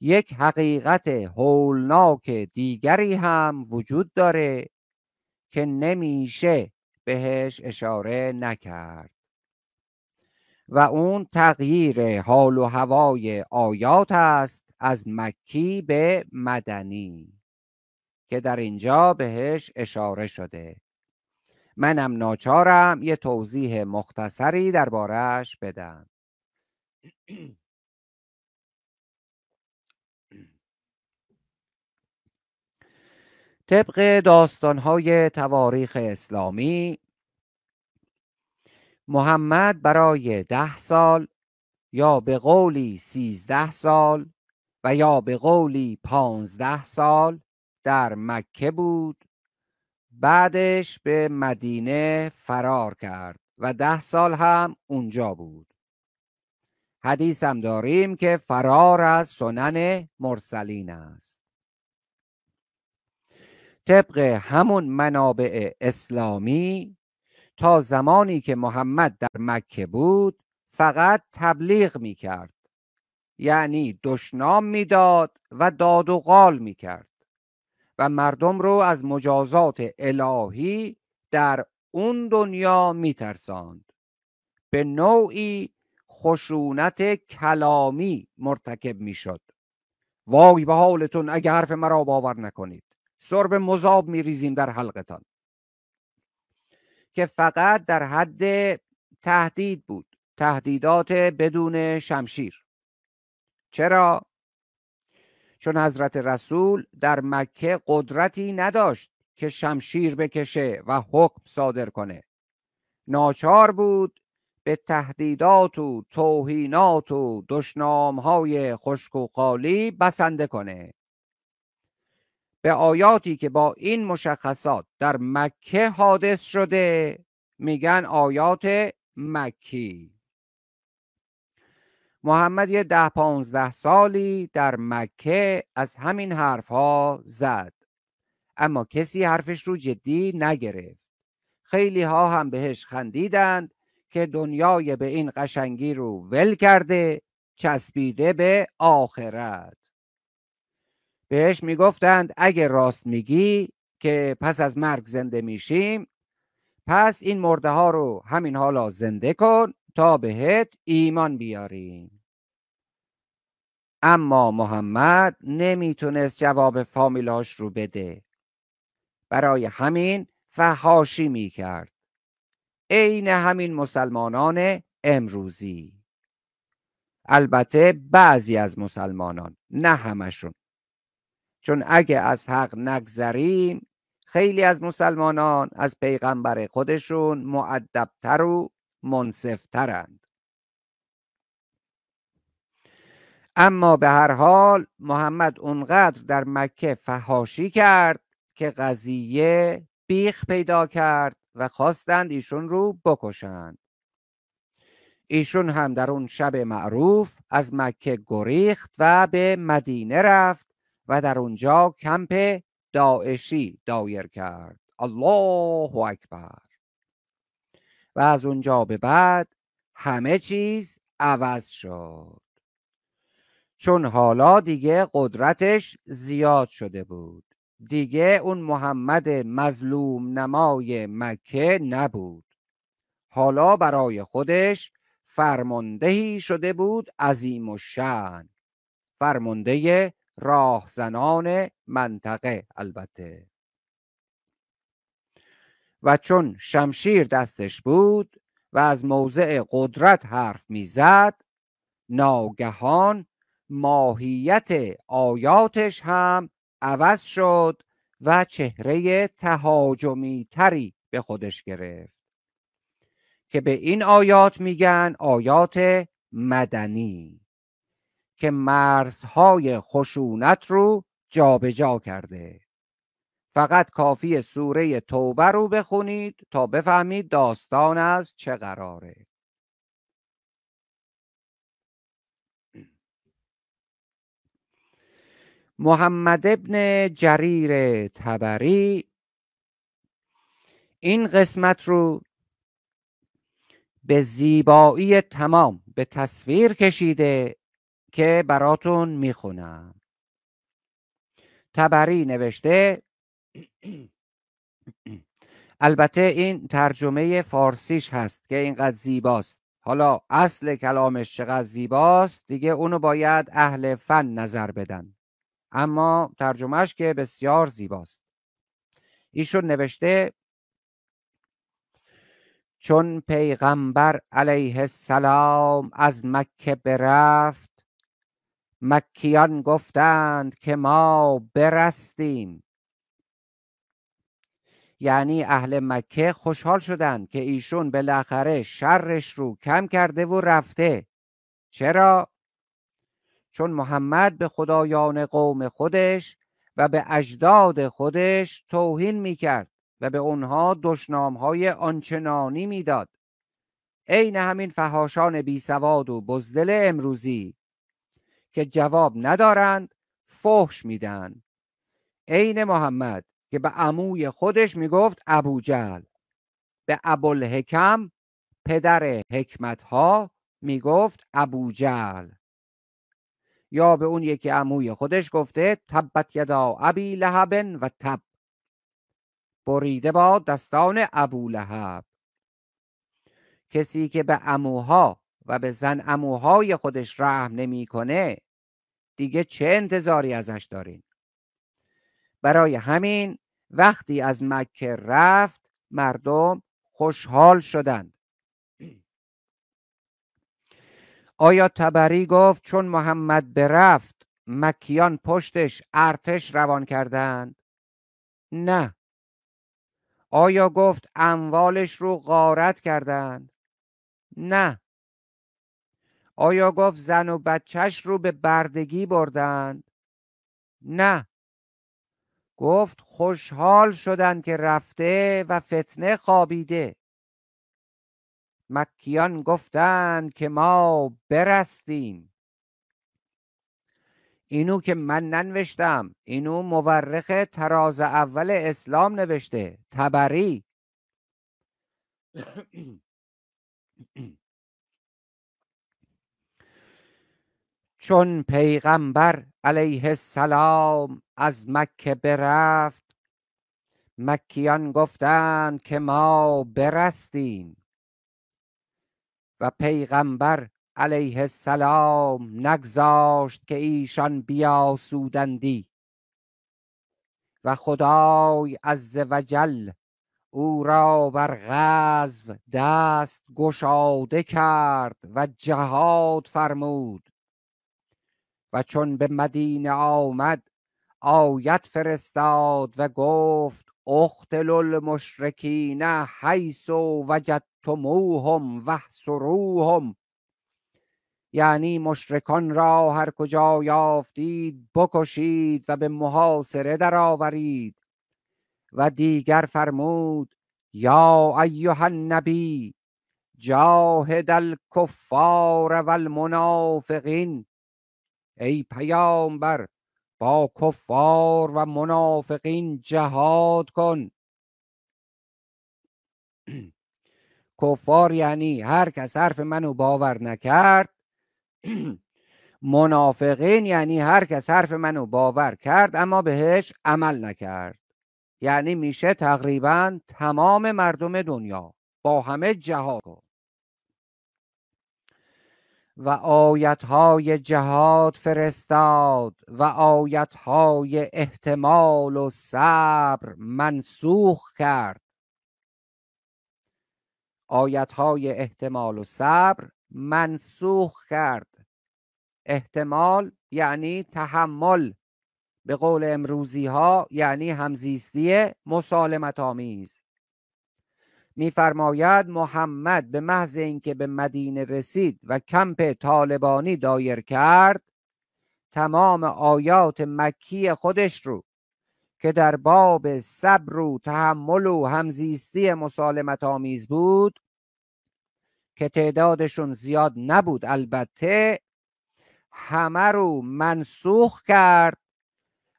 یک حقیقت هولناک دیگری هم وجود داره که نمیشه بهش اشاره نکرد و اون تغییر حال و هوای آیات است از مکی به مدنی که در اینجا بهش اشاره شده منم ناچارم یه توضیح مختصری دربارهش بدم طبق داستانهای تواریخ اسلامی محمد برای ده سال یا به قولی سیزده سال و یا به قولی پانزده سال در مکه بود بعدش به مدینه فرار کرد و ده سال هم اونجا بود حدیث هم داریم که فرار از سنن مرسلین است طبق همون منابع اسلامی تا زمانی که محمد در مکه بود فقط تبلیغ می کرد یعنی دشنام میداد و داد و قال می کرد و مردم رو از مجازات الهی در اون دنیا می ترساند. به نوعی خشونت کلامی مرتکب می شد وای به حالتون اگه حرف مرا باور نکنید سرب مذاب می ریزیم در حلقتان که فقط در حد تهدید بود تهدیدات بدون شمشیر چرا چون حضرت رسول در مکه قدرتی نداشت که شمشیر بکشه و حکم صادر کنه ناچار بود به تهدیدات و توهینات و دشنامهای خشک و قالی بسنده کنه به آیاتی که با این مشخصات در مکه حادث شده میگن آیات مکی محمد یه ده پانزده سالی در مکه از همین حرف ها زد اما کسی حرفش رو جدی نگرفت خیلی ها هم بهش خندیدند که دنیای به این قشنگی رو ول کرده چسبیده به آخرت بهش میگفتند اگه راست میگی که پس از مرگ زنده میشیم پس این مرده ها رو همین حالا زنده کن تا بهت ایمان بیاریم اما محمد نمیتونست جواب فامیلاش رو بده برای همین فهاشی میکرد عین همین مسلمانان امروزی البته بعضی از مسلمانان نه همشون چون اگه از حق نگذریم خیلی از مسلمانان از پیغمبر خودشون معدبتر و منصفترند اما به هر حال محمد اونقدر در مکه فهاشی کرد که قضیه بیخ پیدا کرد و خواستند ایشون رو بکشند ایشون هم در اون شب معروف از مکه گریخت و به مدینه رفت و در اونجا کمپ داعشی دایر کرد الله اکبر و از اونجا به بعد همه چیز عوض شد چون حالا دیگه قدرتش زیاد شده بود دیگه اون محمد مظلوم نمای مکه نبود حالا برای خودش فرماندهی شده بود عظیم و شن فرمانده راهزنان منطقه البته و چون شمشیر دستش بود و از موضع قدرت حرف میزد ناگهان ماهیت آیاتش هم عوض شد و چهره تهاجمی تری به خودش گرفت که به این آیات میگن آیات مدنی که مرزهای خشونت رو جابجا جا کرده فقط کافی سوره توبه رو بخونید تا بفهمید داستان از چه قراره محمد ابن جریر تبری این قسمت رو به زیبایی تمام به تصویر کشیده که براتون میخونم تبری نوشته [CLEARS THROAT] البته این ترجمه فارسیش هست که اینقدر زیباست حالا اصل کلامش چقدر زیباست دیگه اونو باید اهل فن نظر بدن اما ترجمهش که بسیار زیباست ایشون نوشته چون پیغمبر علیه السلام از مکه برفت مکیان گفتند که ما برستیم یعنی اهل مکه خوشحال شدند که ایشون بالاخره شرش رو کم کرده و رفته چرا؟ چون محمد به خدایان قوم خودش و به اجداد خودش توهین میکرد و به اونها دشنامهای آنچنانی میداد عین همین فهاشان سواد و بزدل امروزی که جواب ندارند فحش میدن عین محمد که به عموی خودش میگفت جل به ابوالحکم پدر حکمت ها میگفت جل یا به اون یکی عموی خودش گفته تبت یدا ابی لهب و تب بریده با دستان ابو لهب کسی که به عموها و به زن اموهای خودش رحم نمیکنه دیگه چه انتظاری ازش دارین برای همین وقتی از مکه رفت مردم خوشحال شدند آیا تبری گفت چون محمد برفت مکیان پشتش ارتش روان کردند نه آیا گفت اموالش رو غارت کردند نه آیا گفت زن و بچهش رو به بردگی بردند؟ نه گفت خوشحال شدن که رفته و فتنه خوابیده مکیان گفتند که ما برستیم اینو که من ننوشتم اینو مورخ تراز اول اسلام نوشته تبری [COUGHS] [COUGHS] چون پیغمبر علیه السلام از مکه برفت مکیان گفتند که ما برستیم و پیغمبر علیه السلام نگذاشت که ایشان بیاسودندی و خدای عز وجل او را بر غزو دست گشاده کرد و جهاد فرمود و چون به مدینه آمد آیت فرستاد و گفت اختل المشرکین حیث و سروهم یعنی مشرکان را هر کجا یافتید بکشید و به محاصره درآورید و دیگر فرمود یا ایها النبی جاهد الکفار والمنافقین ای پیامبر با کفار و منافقین جهاد کن کفار یعنی هر کس حرف منو باور نکرد منافقین یعنی هر کس حرف منو باور کرد اما بهش عمل نکرد یعنی میشه تقریبا تمام مردم دنیا با همه جهاد کن و آیتهای جهاد فرستاد و آیتهای احتمال و صبر منسوخ کرد آیتهای احتمال و صبر منسوخ کرد احتمال یعنی تحمل به قول امروزی ها یعنی همزیستی مسالمت آمیز میفرماید محمد به محض اینکه به مدینه رسید و کمپ طالبانی دایر کرد تمام آیات مکی خودش رو که در باب صبر و تحمل و همزیستی مسالمت آمیز بود که تعدادشون زیاد نبود البته همه رو منسوخ کرد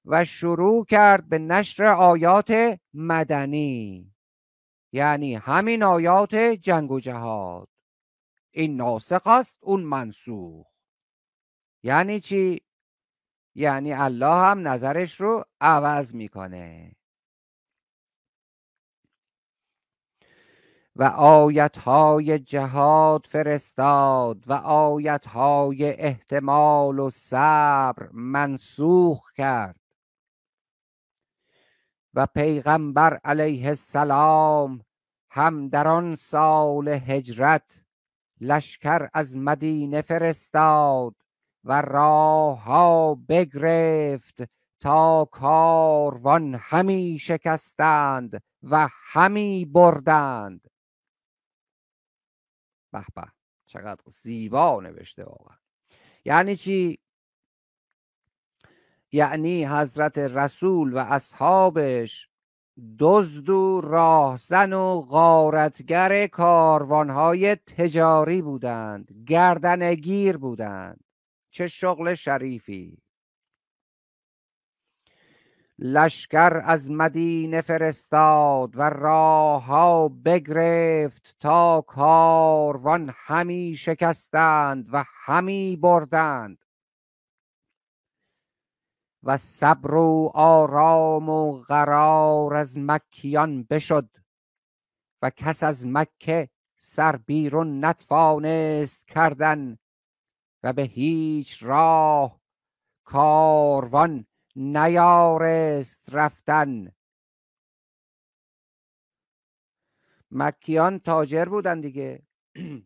و شروع کرد به نشر آیات مدنی یعنی همین آیات جنگ و جهاد این ناسخ است اون منسوخ یعنی چی یعنی الله هم نظرش رو عوض میکنه و آیت های جهاد فرستاد و آیت های احتمال و صبر منسوخ کرد و پیغمبر علیه السلام هم در آن سال هجرت لشکر از مدینه فرستاد و راه ها بگرفت تا کاروان همی شکستند و همی بردند به چقدر زیبا نوشته واقعا یعنی چی یعنی حضرت رسول و اصحابش دزد و راهزن و غارتگر کاروانهای تجاری بودند گردنگیر بودند چه شغل شریفی لشکر از مدینه فرستاد و راهها بگرفت تا کاروان همی شکستند و همی بردند و صبر و آرام و قرار از مکیان بشد و کس از مکه سر بیرون نتوانست کردن و به هیچ راه کاروان نیارست رفتن مکیان تاجر بودن دیگه [CLEARS THROAT]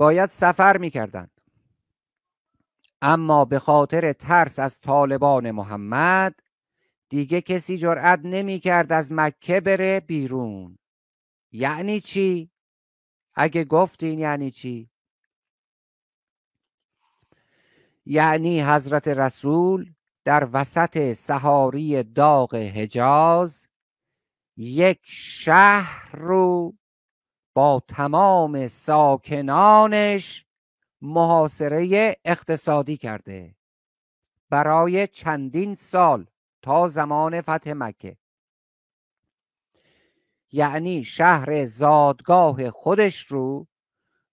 باید سفر میکردن اما به خاطر ترس از طالبان محمد دیگه کسی جرأت نمی کرد از مکه بره بیرون یعنی چی؟ اگه گفتین یعنی چی؟ یعنی حضرت رسول در وسط سهاری داغ حجاز یک شهر رو با تمام ساکنانش محاصره اقتصادی کرده برای چندین سال تا زمان فتح مکه یعنی شهر زادگاه خودش رو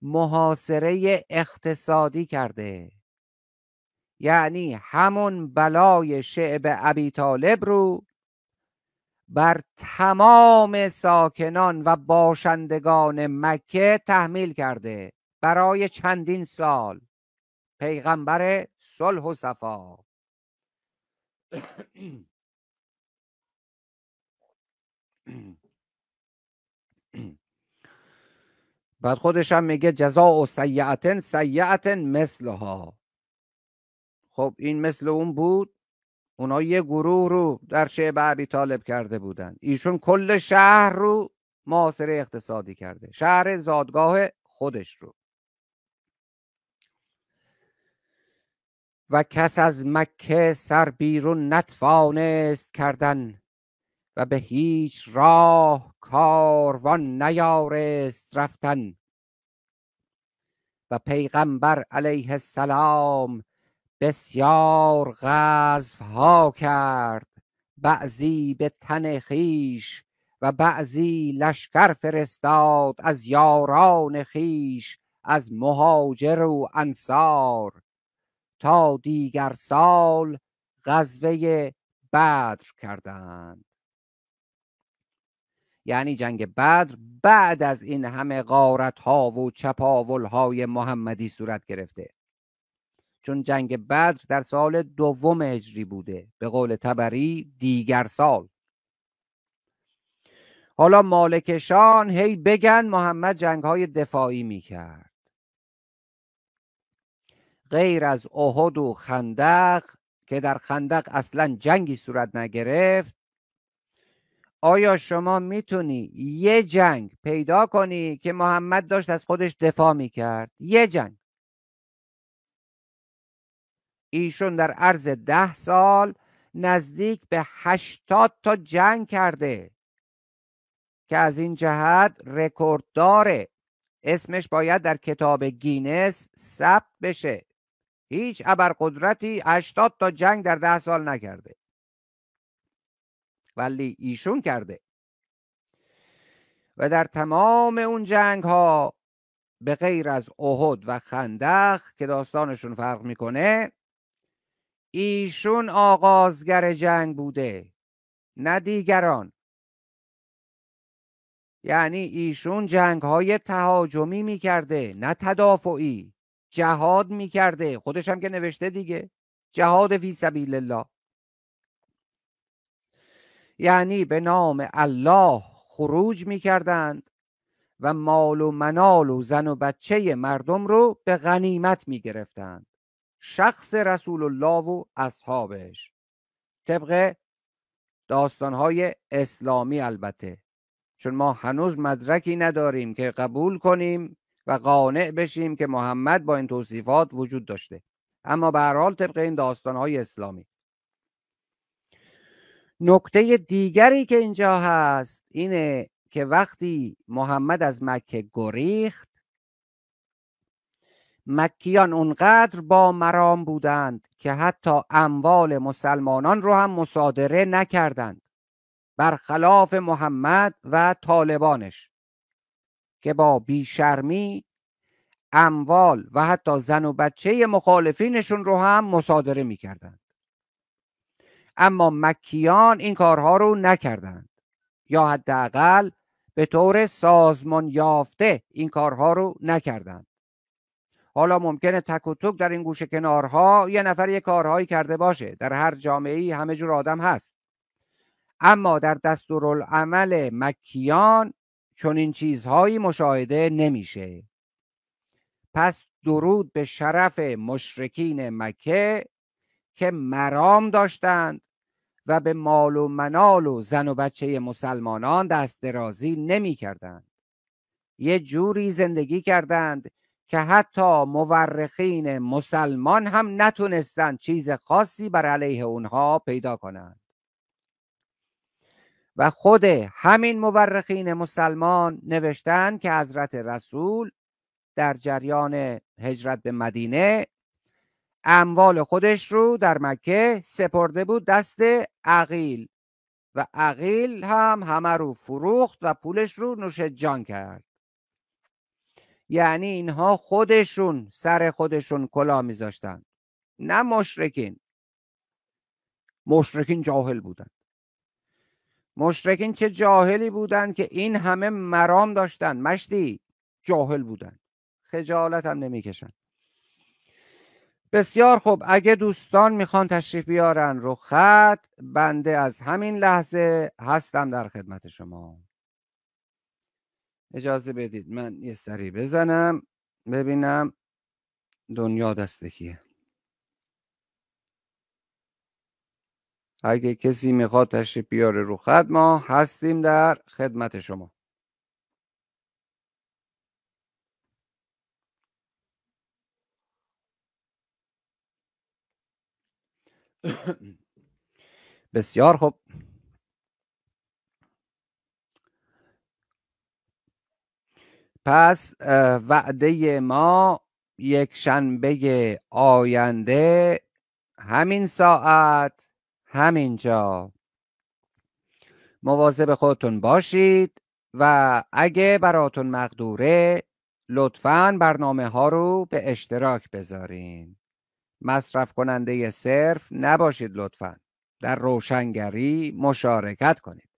محاصره اقتصادی کرده یعنی همون بلای شعب ابی طالب رو بر تمام ساکنان و باشندگان مکه تحمیل کرده برای چندین سال پیغمبر صلح و صفا بعد خودش هم میگه جزاء و سیعتن سیعتن مثلها خب این مثل اون بود اونا یه گروه رو در شعب عبی طالب کرده بودن ایشون کل شهر رو معاصره اقتصادی کرده شهر زادگاه خودش رو و کس از مکه سر بیرون نتوانست کردن و به هیچ راه کاروان نیارست رفتن و پیغمبر علیه السلام بسیار غزف ها کرد بعضی به تن خیش و بعضی لشکر فرستاد از یاران خیش از مهاجر و انصار تا دیگر سال غزوه بدر کردند یعنی جنگ بدر بعد از این همه غارت ها و چپاول های محمدی صورت گرفته چون جنگ بدر در سال دوم هجری بوده به قول تبری دیگر سال حالا مالکشان هی بگن محمد جنگ های دفاعی میکرد غیر از احد و خندق که در خندق اصلا جنگی صورت نگرفت آیا شما میتونی یه جنگ پیدا کنی که محمد داشت از خودش دفاع میکرد یه جنگ ایشون در عرض ده سال نزدیک به هشتاد تا جنگ کرده که از این جهت رکورد داره اسمش باید در کتاب گینس ثبت بشه هیچ ابرقدرتی 80 تا جنگ در ده سال نکرده ولی ایشون کرده و در تمام اون جنگ ها به غیر از احد و خندق که داستانشون فرق میکنه ایشون آغازگر جنگ بوده نه دیگران یعنی ایشون جنگ های تهاجمی میکرده نه تدافعی جهاد میکرده خودش هم که نوشته دیگه جهاد فی سبیل الله یعنی به نام الله خروج میکردند و مال و منال و زن و بچه مردم رو به غنیمت میگرفتند شخص رسول الله و اصحابش طبق داستانهای اسلامی البته چون ما هنوز مدرکی نداریم که قبول کنیم و قانع بشیم که محمد با این توصیفات وجود داشته اما به هر حال طبق این داستانهای اسلامی نکته دیگری که اینجا هست اینه که وقتی محمد از مکه گریخت مکیان اونقدر با مرام بودند که حتی اموال مسلمانان رو هم مصادره نکردند برخلاف محمد و طالبانش که با بیشرمی اموال و حتی زن و بچه مخالفینشون رو هم مصادره میکردند اما مکیان این کارها رو نکردند یا حداقل به طور سازمان یافته این کارها رو نکردند حالا ممکنه تک و تک در این گوشه کنارها یه نفر یه کارهایی کرده باشه در هر جامعه همه جور آدم هست اما در دستورالعمل مکیان چون این چیزهایی مشاهده نمیشه پس درود به شرف مشرکین مکه که مرام داشتند و به مال و منال و زن و بچه مسلمانان دست درازی نمی کردند. یه جوری زندگی کردند که حتی مورخین مسلمان هم نتونستند چیز خاصی بر علیه اونها پیدا کنند. و خود همین مورخین مسلمان نوشتند که حضرت رسول در جریان هجرت به مدینه اموال خودش رو در مکه سپرده بود دست عقیل و عقیل هم همه رو فروخت و پولش رو نوش جان کرد یعنی اینها خودشون سر خودشون کلا میذاشتن نه مشرکین مشرکین جاهل بودن مشرکین چه جاهلی بودند که این همه مرام داشتن مشتی جاهل بودن خجالت هم نمیکشن بسیار خوب اگه دوستان میخوان تشریف بیارن رو خط بنده از همین لحظه هستم در خدمت شما اجازه بدید من یه سری بزنم ببینم دنیا دست کیه اگه کسی میخواد تشریف بیاره رو خط ما هستیم در خدمت شما بسیار خوب پس وعده ما یک شنبه آینده همین ساعت همینجا مواظب خودتون باشید و اگه براتون مقدوره لطفا برنامه ها رو به اشتراک بذارین مصرف کننده صرف نباشید لطفا در روشنگری مشارکت کنید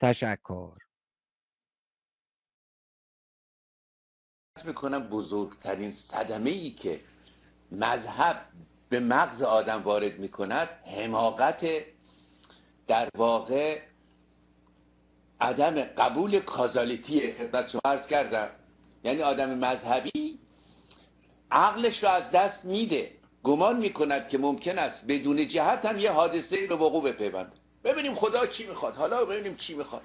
تشکر میکنم بزرگترین صدمه ای که مذهب به مغز آدم وارد می کند حماقت در واقع عدم قبول کازالیتی خدمت شما عرض کردم یعنی آدم مذهبی عقلش رو از دست میده گمان میکند که ممکن است بدون جهت هم یه حادثه ای وقوع بپیوند ببینیم خدا چی میخواد حالا ببینیم چی میخواد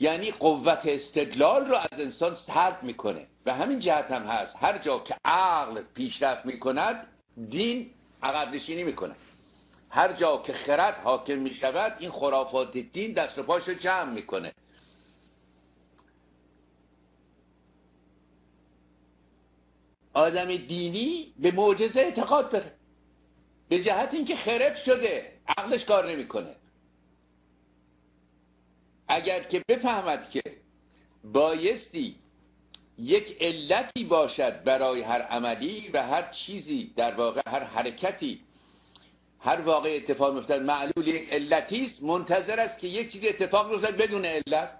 یعنی قوت استدلال رو از انسان سرد میکنه به همین جهت هم هست هر جا که عقل پیشرفت می کند دین عقب نشینی می کند هر جا که خرد حاکم می شود این خرافات دین دست و پاش رو جمع میکنه آدم دینی به معجزه اعتقاد داره به جهت اینکه خرب شده عقلش کار نمیکنه اگر که بفهمد که بایستی یک علتی باشد برای هر عملی و هر چیزی در واقع هر حرکتی هر واقع اتفاق میفتد معلول یک علتی است منتظر است که یک چیزی اتفاق بیفتد بدون علت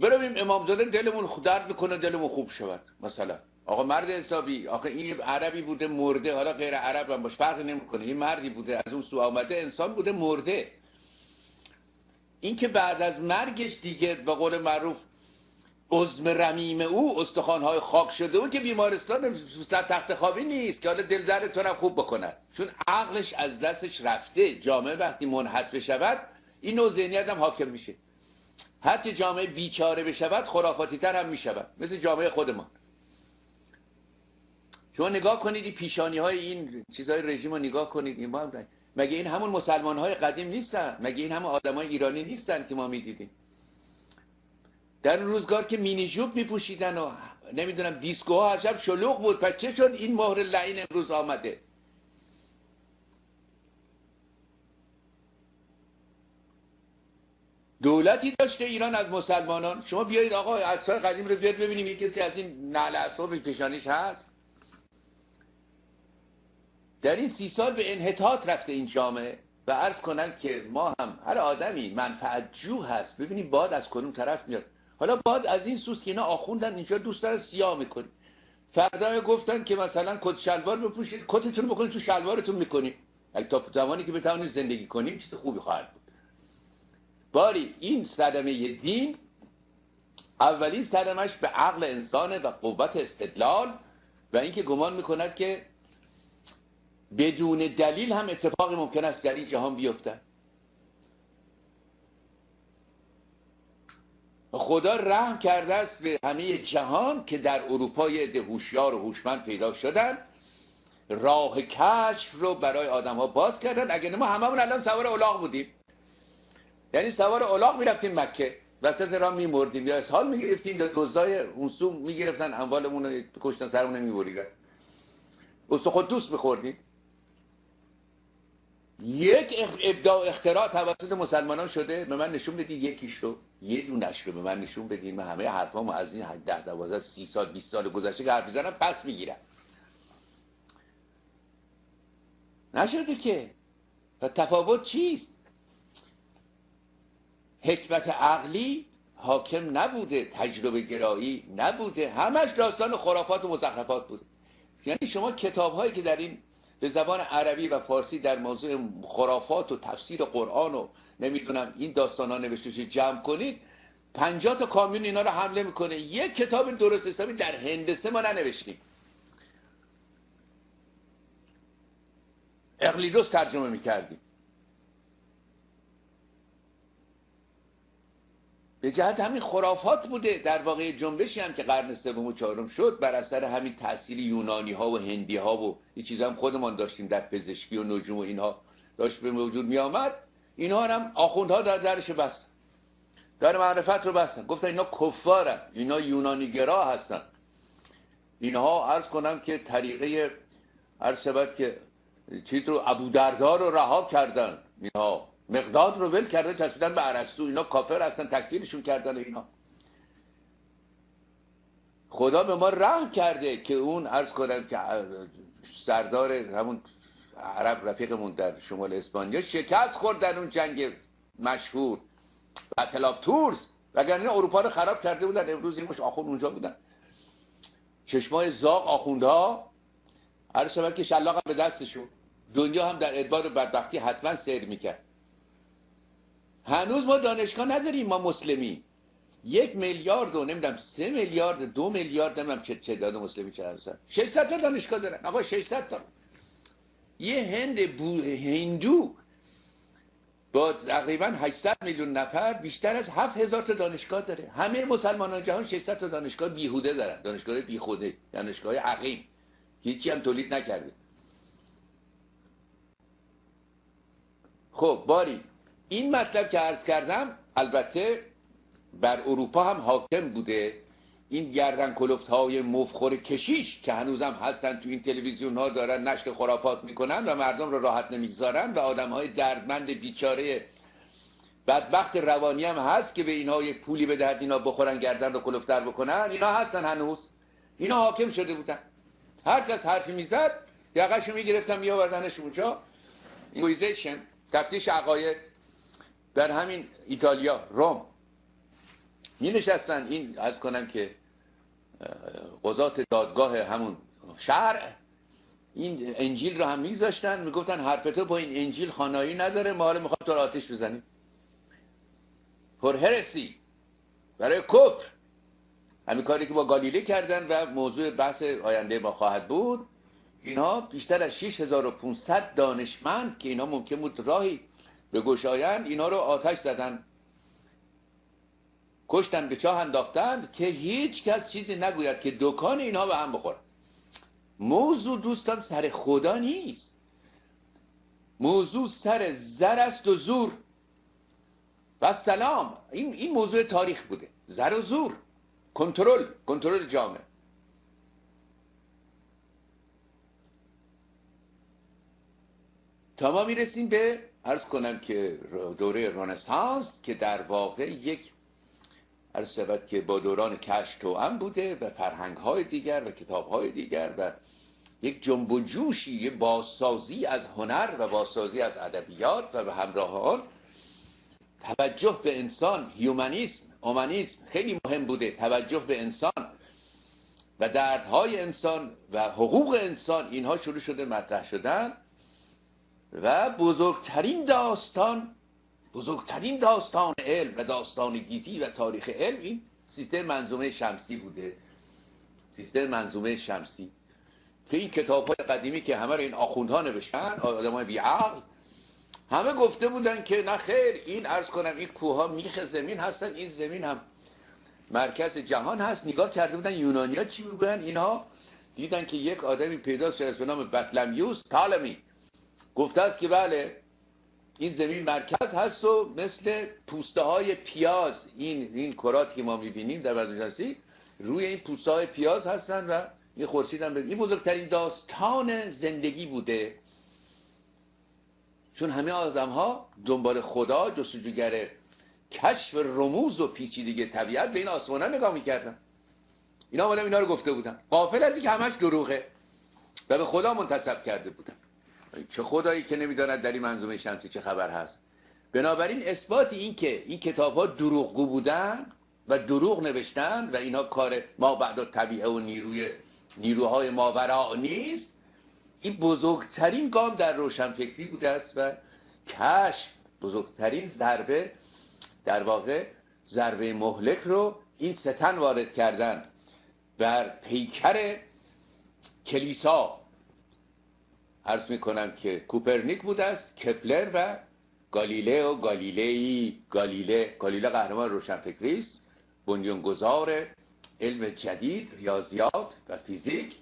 برویم امامزاده دلمون درد بکنه دلمون خوب شود مثلا آقا مرد حسابی آقا این عربی بوده مرده حالا غیر عرب هم باش فرق نمیکنه این مردی بوده از اون سو آمده انسان بوده مرده اینکه بعد از مرگش دیگه به قول معروف عزم رمیم او استخوانهای خاک شده او که بیمارستان تخت خوابی نیست که حالا دل هم خوب بکنه. چون عقلش از دستش رفته جامعه وقتی منحط بشود این نوع ذهنیت هم حاکم میشه هرچه جامعه بیچاره بشود خرافاتی تر هم میشود مثل جامعه خود ما شما نگاه کنید پیشانی های این چیزهای رژیم رو نگاه کنید این هم مگه این همون مسلمان های قدیم نیستن مگه این همون آدم های ایرانی نیستن که ما میدیدیم در اون روزگار که مینی جوب میپوشیدن و نمیدونم دیسکو ها عجب شلوغ بود پس چه شد این مهر لعین امروز آمده دولتی داشته ایران از مسلمانان شما بیایید آقا اکسای قدیم رو بیاد ببینیم یکی کسی از این نعل اصلا به پیشانیش هست در این سی سال به انحطاط رفته این جامعه و عرض کنن که ما هم هر آدمی منفعت جو هست ببینیم باد از کدوم طرف میاد حالا باد از این سوست که اینا آخوندن اینجا دوست دارن سیاه میکنی فردا گفتن که مثلا کت شلوار بپوشید کتتون بکنید تو شلوارتون میکنید یعنی تا زمانی که بتوانید زندگی کنیم چیز خوبی خواهد بود باری این صدمه دین اولین صدمش به عقل انسانه و قوت استدلال و اینکه گمان میکند که بدون دلیل هم اتفاقی ممکن است در این جهان بیفتد خدا رحم کرده است به همه جهان که در اروپای یه و هوشمند پیدا شدن راه کشف رو برای آدم ها باز کردن اگر ما هممون الان سوار الاغ بودیم یعنی سوار اولاغ میرفتیم مکه وسط راه میمردیم یا اسحال میگرفتیم دزدای اون سو میگرفتن اموالمون رو کشتن سرمون میبریدن دوست بخوردیم یک ابداع اختراع توسط مسلمانان شده به من نشون بدید یکیش رو یه دونش رو به من نشون بدید من همه حرفامو از این 10 12 30 سال 20 سال گذشته که حرف بزنم پس میگیرم نشده که و تفاوت چیست حکمت عقلی حاکم نبوده تجربه گرایی نبوده همش داستان خرافات و مزخرفات بوده یعنی شما کتاب هایی که در این به زبان عربی و فارسی در موضوع خرافات و تفسیر قرآن و نمیدونم این داستان ها نوشته جمع کنید پنجاه تا کامیون اینا رو حمله میکنه یک کتاب درست حسابی در هندسه ما ننوشتیم اقلیدوس ترجمه میکردیم به جهت همین خرافات بوده در واقع جنبشی هم که قرن سوم و چهارم شد بر اثر همین تاثیر یونانی ها و هندی ها و یه چیز هم خودمان داشتیم در پزشکی و نجوم و اینها داشت به وجود می آمد اینها هم آخوندها در درش بس، در معرفت رو بستن گفتن اینا کفارن اینا یونانیگرا هستن اینها عرض کنم که طریقه عرض که چیز رو ابودردا رو رها کردن اینها مقداد رو ول کرده چسبیدن به عرستو اینا کافر هستن تکفیرشون کردن اینا خدا به ما رحم کرده که اون عرض کنم که سردار همون عرب رفیقمون در شمال اسپانیا شکست خورد در اون جنگ مشهور و تلاب تورس وگرنه اروپا رو خراب کرده بودن امروز این مش آخوند اونجا بودن چشمای زاق آخوندها هر شما که شلاق به دستشون دنیا هم در ادبار بدبختی حتما سیر میکرد هنوز ما دانشگاه نداریم ما مسلمی یک میلیارد و نمیدونم سه میلیارد دو میلیارد نمیدونم چه تعداد مسلمی چه هستن 600 تا دانشگاه دارن آقا 600 تا یه هند بو... هندو با تقریبا 800 میلیون نفر بیشتر از 7000 تا دانشگاه داره همه مسلمانان جهان 600 تا دانشگاه بیهوده دارن دانشگاه بیخوده دانشگاه عقیم هیچی هم تولید نکرده خب باری این مطلب که عرض کردم البته بر اروپا هم حاکم بوده این گردن کلفت های مفخور کشیش که هنوزم هستن تو این تلویزیون ها دارن نشر خرافات میکنن و مردم را راحت نمیگذارن و آدم های دردمند بیچاره بدبخت روانی هم هست که به اینها یک پولی بدهد اینا بخورن گردن رو کلفتر بکنن اینا هستن هنوز اینا حاکم شده بودن هر کس حرفی میزد یقهشو میگرفتن میآوردنش اونجا تفتیش عقاید در همین ایتالیا روم می نشستن این از کنم که قضات دادگاه همون شهر این انجیل رو هم میذاشتن میگفتن حرف تو با این انجیل خانایی نداره ما رو میخواد تو آتش بزنیم پر هرسی برای کفر همین کاری که با گالیله کردن و موضوع بحث آینده ما خواهد بود اینها بیشتر از 6500 دانشمند که اینها ممکن بود راهی بگشایند اینا رو آتش زدن کشتن به چاه انداختند که هیچ کس چیزی نگوید که دکان اینها به هم بخورد موضوع دوستان سر خدا نیست موضوع سر زر است و زور و سلام این, این موضوع تاریخ بوده زر و زور کنترل کنترل جامعه تا ما میرسیم به ارز کنم که دوره رنسانس که در واقع یک ارز شود که با دوران کشف هم بوده و فرهنگ های دیگر و کتاب های دیگر و یک جنب و جوشی بازسازی از هنر و بازسازی از ادبیات و به همراه آن توجه به انسان هیومانیسم اومانیسم خیلی مهم بوده توجه به انسان و دردهای انسان و حقوق انسان اینها شروع شده مطرح شدن و بزرگترین داستان بزرگترین داستان علم و داستان گیتی و تاریخ علم این سیستم منظومه شمسی بوده سیستم منظومه شمسی که این کتاب های قدیمی که همه رو این آخوندها نوشتن آدم های بیعقل همه گفته بودن که نه خیر این عرض کنم این کوها ها میخ زمین هستن این زمین هم مرکز جهان هست نگاه کرده بودن یونانیا چی میگن اینها دیدن که یک آدمی پیدا شده به نام بطلمیوس تالمی گفته است که بله این زمین مرکز هست و مثل پوسته های پیاز این این کرات که ما میبینیم در جنسی روی این پوسته های پیاز هستن و این خورشید هم این بزرگترین داستان زندگی بوده چون همه آدم ها دنبال خدا جستجوگر کشف رموز و پیچیدگی طبیعت به این آسمان نگاه میکردن اینا آمدم اینا رو گفته بودن قافل از اینکه همش دروغه و به خدا منتصب کرده بودن چه خدایی که نمیداند در این منظومه شمسی چه خبر هست بنابراین اثبات این که این کتاب ها دروغگو بودن و دروغ نوشتن و اینها کار ما بعد و طبیعه و نیروی نیروهای ماورا نیست این بزرگترین گام در روشنفکری بوده است و کش بزرگترین ضربه در واقع ضربه مهلک رو این ستن وارد کردن بر پیکر کلیسا عرض میکنم که کوپرنیک بوده است کپلر و گالیله و گالیله‌ای، گالیله گالیله قهرمان روشنفکری است بنیانگذار علم جدید ریاضیات و فیزیک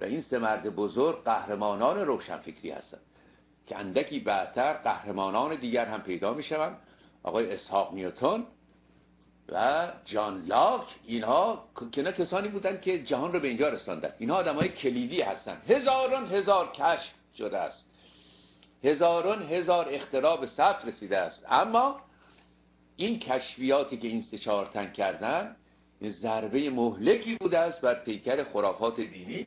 و این سه مرد بزرگ قهرمانان روشنفکری هستند که اندکی بعدتر قهرمانان دیگر هم پیدا شوند، آقای اسحاق نیوتن و جان لاک اینها کنار کسانی بودن که جهان رو به اینجا رساندن اینها آدم های کلیدی هستن هزاران هزار کشف شده است هزاران هزار اختراع به ثبت رسیده است اما این کشفیاتی که این سه تن کردن ضربه مهلکی بوده است بر پیکر خرافات دینی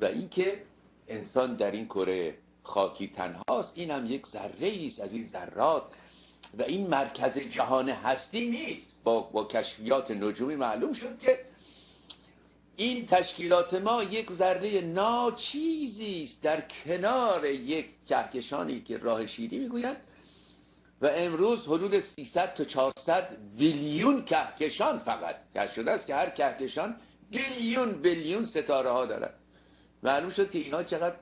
و اینکه انسان در این کره خاکی تنهاست این هم یک ذره است از این ذرات و این مرکز جهان هستی نیست با, با کشفیات نجومی معلوم شد که این تشکیلات ما یک ذره ناچیزی است در کنار یک کهکشانی که راه شیری میگویند و امروز حدود 300 تا 400 بیلیون کهکشان فقط کشف شده است که هر کهکشان بیلیون بیلیون ستاره ها دارد معلوم شد که اینا چقدر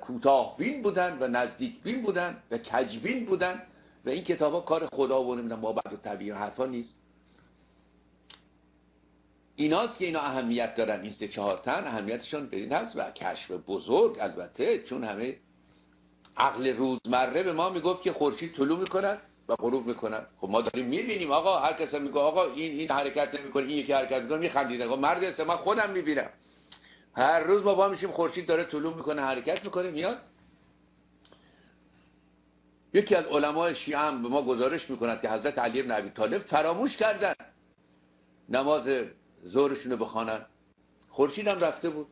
کوتاه بین بودن و نزدیک بین بودن و کجبین بودن و این کتابا کار خدا و نمیدونم بعد و طبیعی حرفا نیست ایناست که اینا اهمیت دارن این سه چهار تن اهمیتشون به هست و کشف بزرگ البته چون همه عقل روزمره به ما میگفت که خورشید طلوع میکنن و غروب میکنن خب ما داریم میبینیم آقا هر کس میگه آقا این این حرکت نمیکنه این یکی حرکت میکنه میخندید آقا خب مرد است من خودم میبینم هر روز ما با میشیم خورشید داره طلوع میکنه حرکت میکنه میاد یکی از علمای شیعه هم به ما گزارش میکند که حضرت علی بن ابی طالب فراموش کردن نماز ظهرشون رو بخوانن خورشید هم رفته بود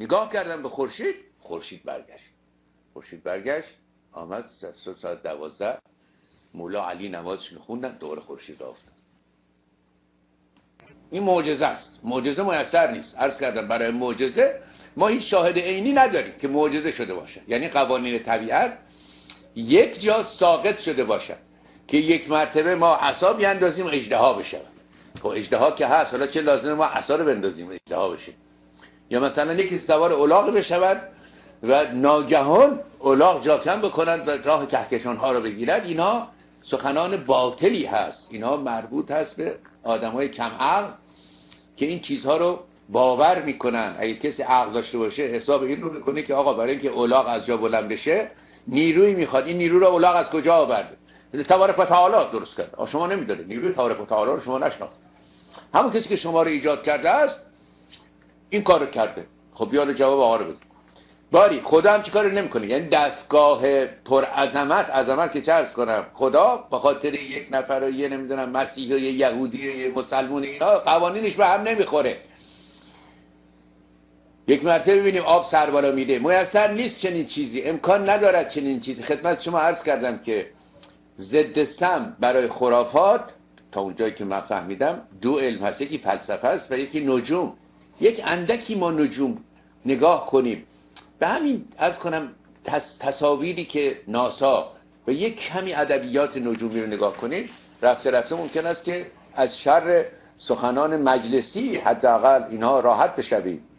نگاه کردم به خورشید خورشید برگشت خورشید برگشت آمد سه ساعت دوازده مولا علی نمازشون خوندن دور خورشید افتاد این معجزه است معجزه میسر نیست عرض کردم برای معجزه ما هیچ شاهد عینی نداریم که معجزه شده باشه یعنی قوانین طبیعت یک جا ساقط شده باشد که یک مرتبه ما عصا بیندازیم اجده ها بشه خب اجده که هست حالا چه لازمه ما عصا رو بندازیم اجده بشه یا مثلا یکی سوار اولاغ بشود و ناگهان اولاغ جاتن بکنند و راه کهکشان ها رو بگیرد اینا سخنان باطلی هست اینا مربوط هست به آدم های کم که این چیزها رو باور میکنن اگه کسی عقل داشته باشه حساب این رو میکنه که آقا برای اینکه اولاغ از جا بلند بشه نیروی میخواد این نیرو رو اولاق از کجا آورده تبارک و تعالی درست کرد شما نمیدونید، نیروی تبارک و تعالی رو شما نشناخت همون کسی که شما رو ایجاد کرده است این کار کرده خب بیا جواب آقا رو بده باری خدا هم چیکار نمیکنه یعنی دستگاه پر عظمت عظمت که چرس کنم خدا به خاطر یک نفر و یه نمیدونم مسیحی و یه یهودی و یه مسلمون اینا قوانینش به هم نمیخوره یک مرتبه ببینیم آب سر بالا میده میسر نیست چنین چیزی امکان ندارد چنین چیزی خدمت شما عرض کردم که ضد سم برای خرافات تا جایی که من فهمیدم دو علم هست یکی فلسفه است و یکی نجوم یک اندکی ما نجوم نگاه کنیم به همین از کنم تصاویری که ناسا و یک کمی ادبیات نجومی رو نگاه کنیم رفته رفته ممکن است که از شر سخنان مجلسی حداقل اینها راحت بشویم